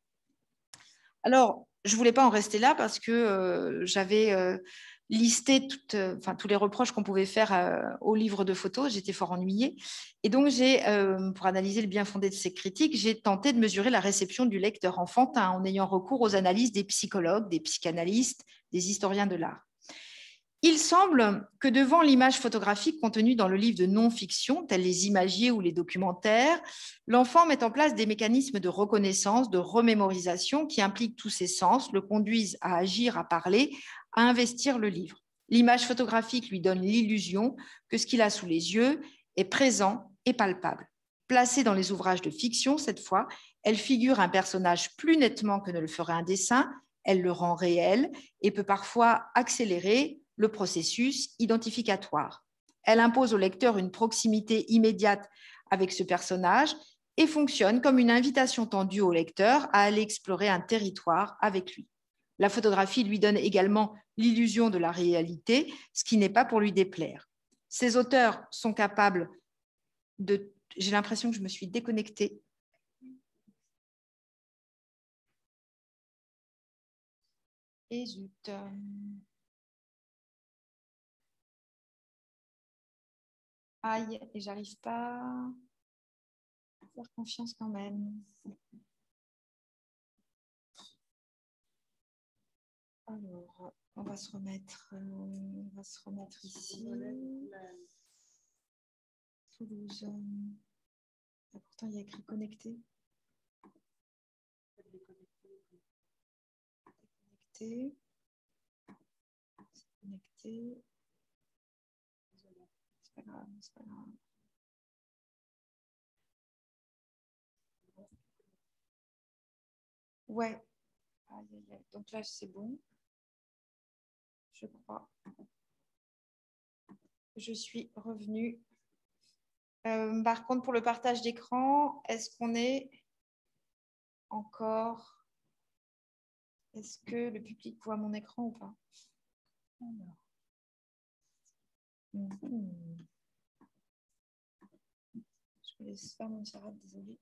Alors, je ne voulais pas en rester là parce que euh, j'avais... Euh, listé euh, tous les reproches qu'on pouvait faire euh, au livre de photos. J'étais fort ennuyée. Et donc, j'ai, euh, pour analyser le bien fondé de ces critiques, j'ai tenté de mesurer la réception du lecteur enfantin en ayant recours aux analyses des psychologues, des psychanalystes, des historiens de l'art. Il semble que devant l'image photographique contenue dans le livre de non-fiction, tels les imagiers ou les documentaires, l'enfant met en place des mécanismes de reconnaissance, de remémorisation qui impliquent tous ses sens, le conduisent à agir, à parler, à investir le livre. L'image photographique lui donne l'illusion que ce qu'il a sous les yeux est présent et palpable. Placée dans les ouvrages de fiction cette fois, elle figure un personnage plus nettement que ne le ferait un dessin, elle le rend réel et peut parfois accélérer le processus identificatoire. Elle impose au lecteur une proximité immédiate avec ce personnage et fonctionne comme une invitation tendue au lecteur à aller explorer un territoire avec lui. La photographie lui donne également l'illusion de la réalité, ce qui n'est pas pour lui déplaire. Ces auteurs sont capables de... J'ai l'impression que je me suis déconnectée. Et zut. Euh. Aïe, et j'arrive pas à faire confiance quand même. Alors, on va se remettre, euh, on va se remettre ici. Toulouse. pourtant, il y a écrit connecté. Connecté. Connecté. C'est pas grave, c'est pas grave. Ouais. Donc là, c'est bon je crois. Je suis revenue. Euh, par contre, pour le partage d'écran, est-ce qu'on est encore... Est-ce que le public voit mon écran ou pas hmm. Je vais laisse pas mon charade, désolée.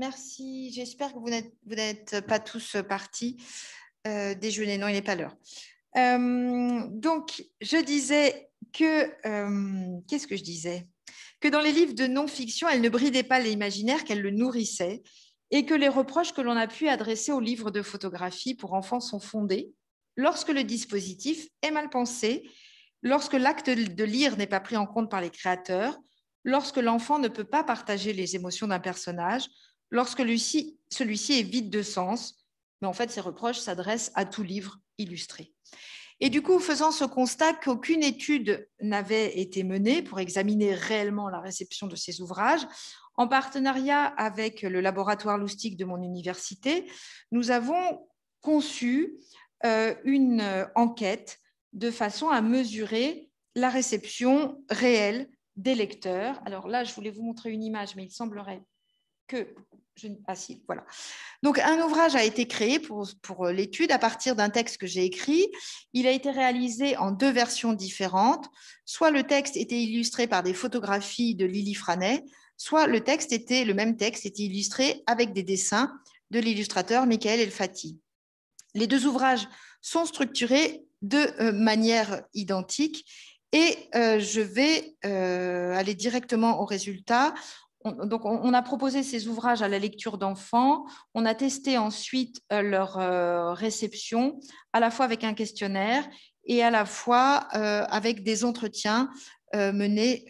Merci. J'espère que vous n'êtes pas tous euh, partis euh, déjeuner. Non, il n'est pas l'heure. Euh, donc, je disais que... Qu'est-ce que je disais Que dans les livres de non-fiction, elle ne bridait pas l'imaginaire, qu'elle le nourrissait, et que les reproches que l'on a pu adresser aux livres de photographie pour enfants sont fondés lorsque le dispositif est mal pensé, lorsque l'acte de lire n'est pas pris en compte par les créateurs, lorsque l'enfant ne peut pas partager les émotions d'un personnage, lorsque celui-ci est vide de sens, mais en fait, ses reproches s'adressent à tout livre illustré. Et du coup, faisant ce constat qu'aucune étude n'avait été menée pour examiner réellement la réception de ces ouvrages, en partenariat avec le laboratoire loustique de mon université, nous avons conçu euh, une euh, enquête de façon à mesurer la réception réelle des lecteurs. Alors là, je voulais vous montrer une image, mais il semblerait que voilà. Donc un ouvrage a été créé pour, l'étude à partir d'un texte que j'ai écrit. Il a été réalisé en deux versions différentes. Soit le texte était illustré par des photographies de Lily Franet, soit le texte était le même texte était illustré avec des dessins de l'illustrateur Michael Elfati. Les deux ouvrages sont structurés de euh, manière identique et euh, je vais euh, aller directement au résultat on, donc on, a proposé ces ouvrages à la lecture d'enfants. On a testé ensuite euh, leur euh, réception, à la fois avec un questionnaire et à la fois euh, avec des entretiens menés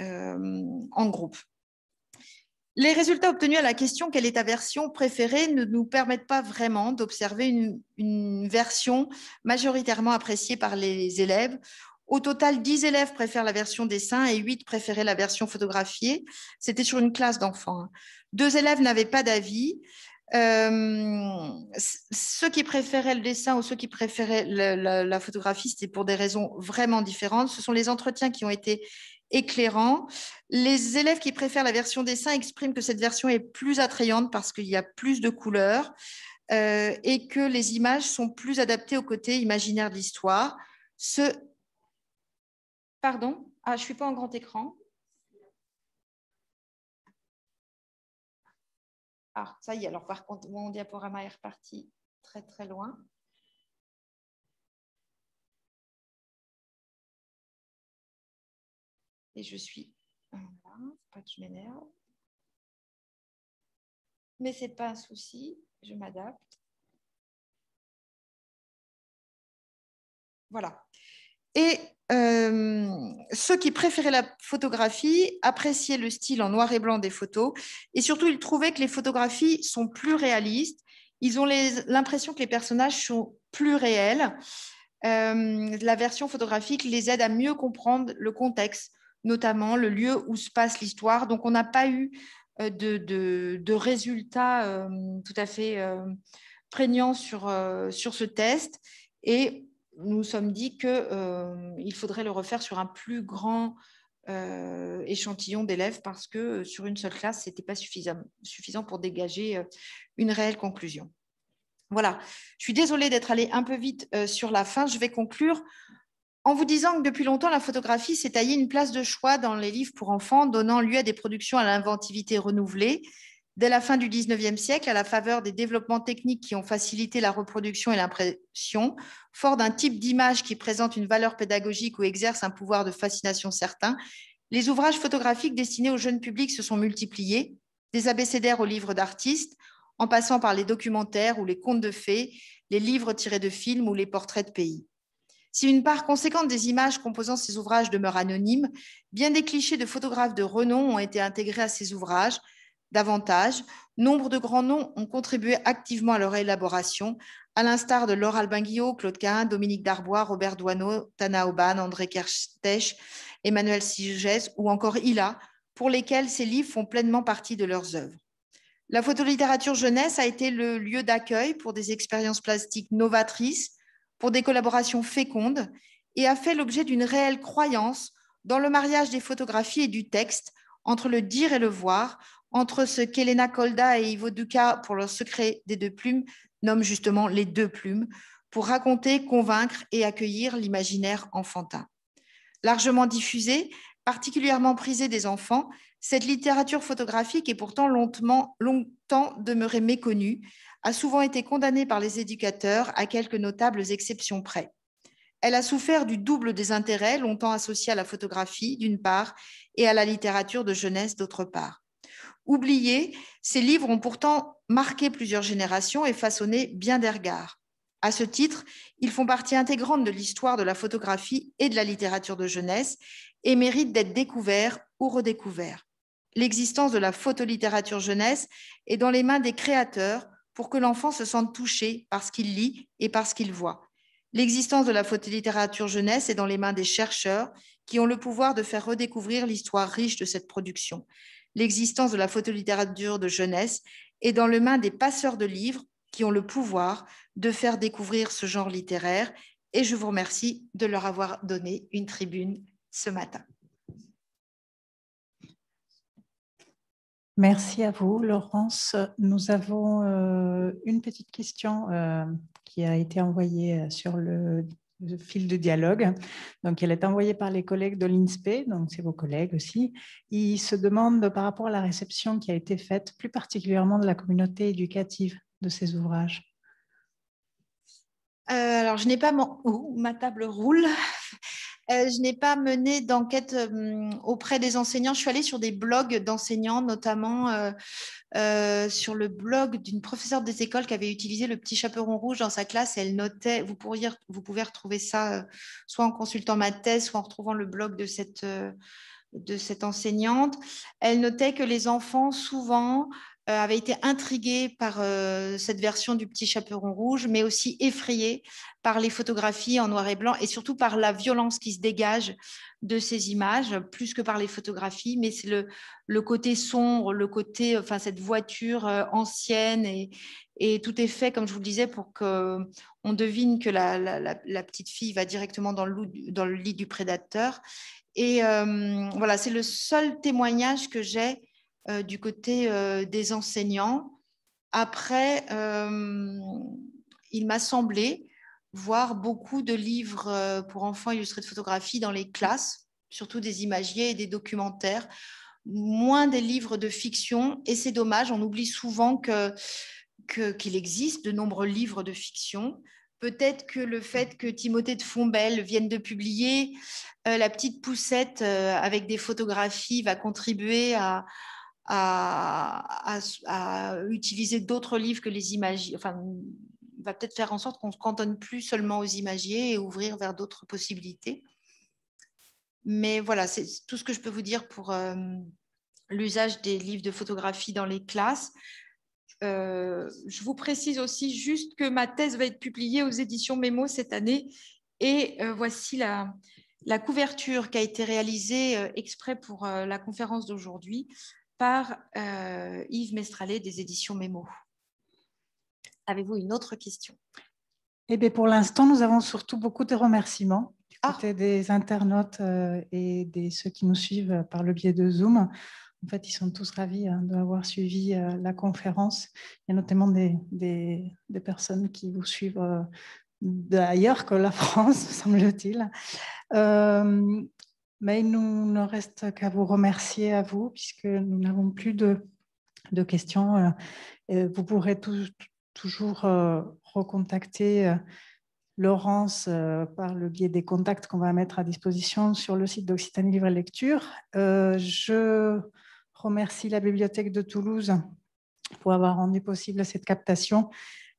en groupe. Les résultats obtenus à la question quelle est ta version préférée ne nous permettent pas vraiment d'observer une, version majoritairement appréciée par les élèves. Au total, 10 élèves préfèrent la version dessin et 8 préféraient la version photographiée. C'était sur une classe d'enfants. Hein. Deux élèves n'avaient pas d'avis. Euh, ceux qui préféraient le dessin ou ceux qui préféraient la, photographie, c'était pour des raisons vraiment différentes. Ce sont les entretiens qui ont été éclairants. Les élèves qui préfèrent la version dessin expriment que cette version est plus attrayante parce qu'il y a plus de couleurs euh, et que les images sont plus adaptées au côté imaginaire de l'histoire. Ceux Pardon ah, je ne suis pas en grand écran. Ah, ça y est, alors par contre, mon diaporama est reparti très très loin. Et je suis... Voilà, pas que je m'énerve. Mais ce n'est pas un souci, je m'adapte. Voilà. Et euh, ceux qui préféraient la photographie appréciaient le style en noir et blanc des photos et surtout ils trouvaient que les photographies sont plus réalistes. Ils ont l'impression que les personnages sont plus réels. Euh, la version photographique les aide à mieux comprendre le contexte, notamment le lieu où se passe l'histoire. Donc on n'a pas eu euh, de, résultats tout à fait prégnants sur, sur ce test. Et nous sommes dit qu'il euh, faudrait le refaire sur un plus grand euh, échantillon d'élèves parce que euh, sur une seule classe, ce n'était pas suffisant, suffisant pour dégager une réelle conclusion. Voilà, je suis désolée d'être allée un peu vite sur la fin. Je vais conclure en vous disant que depuis longtemps, la photographie s'est taillée une place de choix dans les livres pour enfants, donnant lieu à des productions à l'inventivité renouvelée Dès la fin du XIXe siècle, à la faveur des développements techniques qui ont facilité la reproduction et l'impression, fort d'un type d'image qui présente une valeur pédagogique ou exerce un pouvoir de fascination certain, les ouvrages photographiques destinés au jeune public se sont multipliés, des abécédaires aux livres d'artistes, en passant par les documentaires ou les contes de fées, les livres tirés de films ou les portraits de pays. Si une part conséquente des images composant ces ouvrages demeure anonyme, bien des clichés de photographes de renom ont été intégrés à ces ouvrages, davantage, nombre de grands noms ont contribué activement à leur élaboration, à l'instar de Laure albin Claude Cahin, Dominique Darbois, Robert Duano, Tana Oban, André Kerstech, Emmanuel Sigès ou encore Ila, pour lesquels ces livres font pleinement partie de leurs œuvres. La photolittérature jeunesse a été le lieu d'accueil pour des expériences plastiques novatrices, pour des collaborations fécondes et a fait l'objet d'une réelle croyance dans le mariage des photographies et du texte entre le dire et le voir, entre ce qu'Elena Kolda et Ivo Duca, pour leur secret des deux plumes, nomment justement les deux plumes, pour raconter, convaincre et accueillir l'imaginaire enfantin. Largement diffusée, particulièrement prisée des enfants, cette littérature photographique est pourtant longtemps, longtemps demeurée méconnue, a souvent été condamnée par les éducateurs à quelques notables exceptions près. Elle a souffert du double des intérêts longtemps associés à la photographie, d'une part, et à la littérature de jeunesse, d'autre part oubliés, ces livres ont pourtant marqué plusieurs générations et façonné bien des regards. À ce titre, ils font partie intégrante de l'histoire de la photographie et de la littérature de jeunesse et méritent d'être découverts ou redécouverts. L'existence de la photolittérature jeunesse est dans les mains des créateurs pour que l'enfant se sente touché par ce qu'il lit et par ce qu'il voit. L'existence de la photolittérature jeunesse est dans les mains des chercheurs qui ont le pouvoir de faire redécouvrir l'histoire riche de cette production l'existence de la photolittérature de jeunesse est dans les mains des passeurs de livres qui ont le pouvoir de faire découvrir ce genre littéraire. Et je vous remercie de leur avoir donné une tribune ce matin. Merci à vous, Laurence. Nous avons euh, une petite question euh, qui a été envoyée euh, sur le fil de dialogue. Donc, elle est envoyée par les collègues de l'INSPE, donc c'est vos collègues aussi. Ils se demandent par rapport à la réception qui a été faite, plus particulièrement de la communauté éducative de ces ouvrages. Euh, alors, je n'ai pas mon... ma table roule. Euh, je n'ai pas mené d'enquête euh, auprès des enseignants. Je suis allée sur des blogs d'enseignants, notamment euh, sur le blog d'une professeure des écoles qui avait utilisé le petit chaperon rouge dans sa classe. elle notait, vous, pouvez retrouver ça soit en consultant ma thèse, soit en retrouvant le blog de cette enseignante, elle notait que les enfants souvent euh, avait été intrigué par euh, cette version du petit chaperon rouge, mais aussi effrayé par les photographies en noir et blanc et surtout par la violence qui se dégage de ces images, plus que par les photographies, mais c'est le, côté sombre, le côté, enfin cette voiture euh, ancienne et, tout est fait, comme je vous le disais, pour qu'on devine que la, petite fille va directement dans le, dans le lit du prédateur. Et voilà, c'est le seul témoignage que j'ai euh, du côté euh, des enseignants. Après, euh, il m'a semblé voir beaucoup de livres pour enfants illustrés de photographie dans les classes, surtout des imagiers et des documentaires, moins des livres de fiction. Et c'est dommage, on oublie souvent que, qu'il existe de nombreux livres de fiction. Peut-être que le fait que Timothée de Fombelle vienne de publier La petite poussette avec des photographies va contribuer à, à, à, utiliser d'autres livres que les imagiers. Enfin, va peut-être faire en sorte qu'on ne se cantonne plus seulement aux imagiers et ouvrir vers d'autres possibilités. Mais voilà, c'est tout ce que je peux vous dire pour euh, l'usage des livres de photographie dans les classes. Euh, je vous précise aussi juste que ma thèse va être publiée aux éditions Mémo cette année. Et euh, voici la, la, couverture qui a été réalisée exprès pour la conférence d'aujourd'hui par euh, Yves Mestralet des éditions Mémo. Avez-vous une autre question eh bien, Pour l'instant, nous avons surtout beaucoup de remerciements ah. des internautes euh, et de ceux qui nous suivent par le biais de Zoom. En fait, ils sont tous ravis hein, d'avoir suivi euh, la conférence. Il y a notamment des, des, personnes qui vous suivent d'ailleurs que la [LAUGHS] France, semble-t-il. Mais il nous ne reste qu'à vous remercier à vous, puisque nous n'avons plus de, questions. Euh, vous pourrez toujours euh, recontacter euh, Laurence par le biais des contacts qu'on va mettre à disposition sur le site d'Occitanie Livre et Lecture. Je remercie la Bibliothèque de Toulouse pour avoir rendu possible cette captation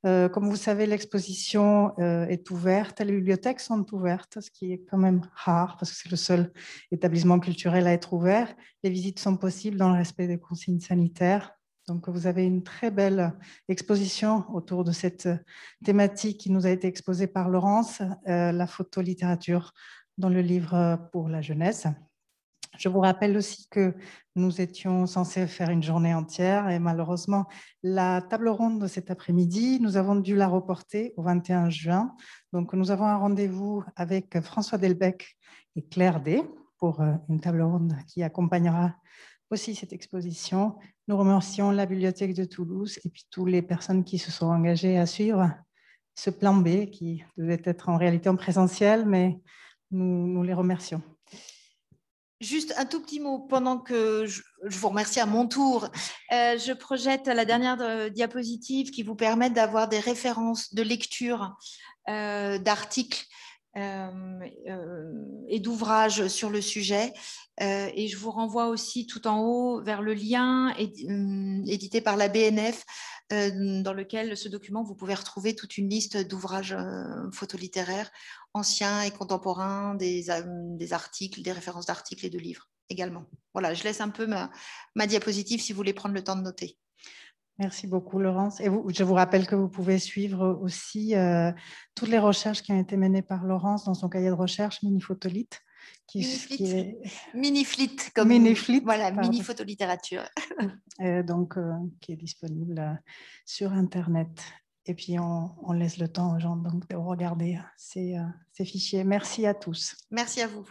euh, comme vous savez, l'exposition euh, est ouverte, les bibliothèques sont ouvertes, ce qui est quand même rare parce que c'est le seul établissement culturel à être ouvert. Les visites sont possibles dans le respect des consignes sanitaires. Donc vous avez une très belle exposition autour de cette thématique qui nous a été exposée par Laurence, euh, la la photolittérature dans le livre pour la jeunesse, je vous rappelle aussi que nous étions censés faire une journée entière et malheureusement, la table ronde de cet après-midi, nous avons dû la reporter au 21 juin. Donc, nous avons un rendez-vous avec François Delbecq et Claire D pour euh, une table ronde qui accompagnera aussi cette exposition. Nous remercions la Bibliothèque de Toulouse et puis toutes les personnes qui se sont engagées à suivre ce plan B qui devait être en réalité en présentiel, mais nous les remercions. Juste un tout petit mot pendant que je, vous remercie à mon tour. Euh, je projette la dernière euh, diapositive qui vous permet d'avoir des références de lecture euh, d'articles euh, euh, et d'ouvrages sur le sujet. Euh, et je vous renvoie aussi tout en haut vers le lien hum, édité par la BNF dans lequel ce document, vous pouvez retrouver toute une liste d'ouvrages photolittéraires anciens et contemporains, hum, des, articles, des références d'articles et de livres également. Voilà, je laisse un peu ma diapositive si vous voulez prendre le temps de noter. Merci beaucoup, Laurence. Et je vous rappelle que vous pouvez suivre aussi euh, toutes les recherches qui ont été menées par Laurence dans son cahier de recherche mini Qui, qui est... Miniflit, comme voilà, mini-photolittérature. [LAUGHS] Euh, donc, euh, qui est disponible sur Internet. Et puis, on, laisse le temps aux gens donc, de regarder ces fichiers. Merci à tous. Merci à vous.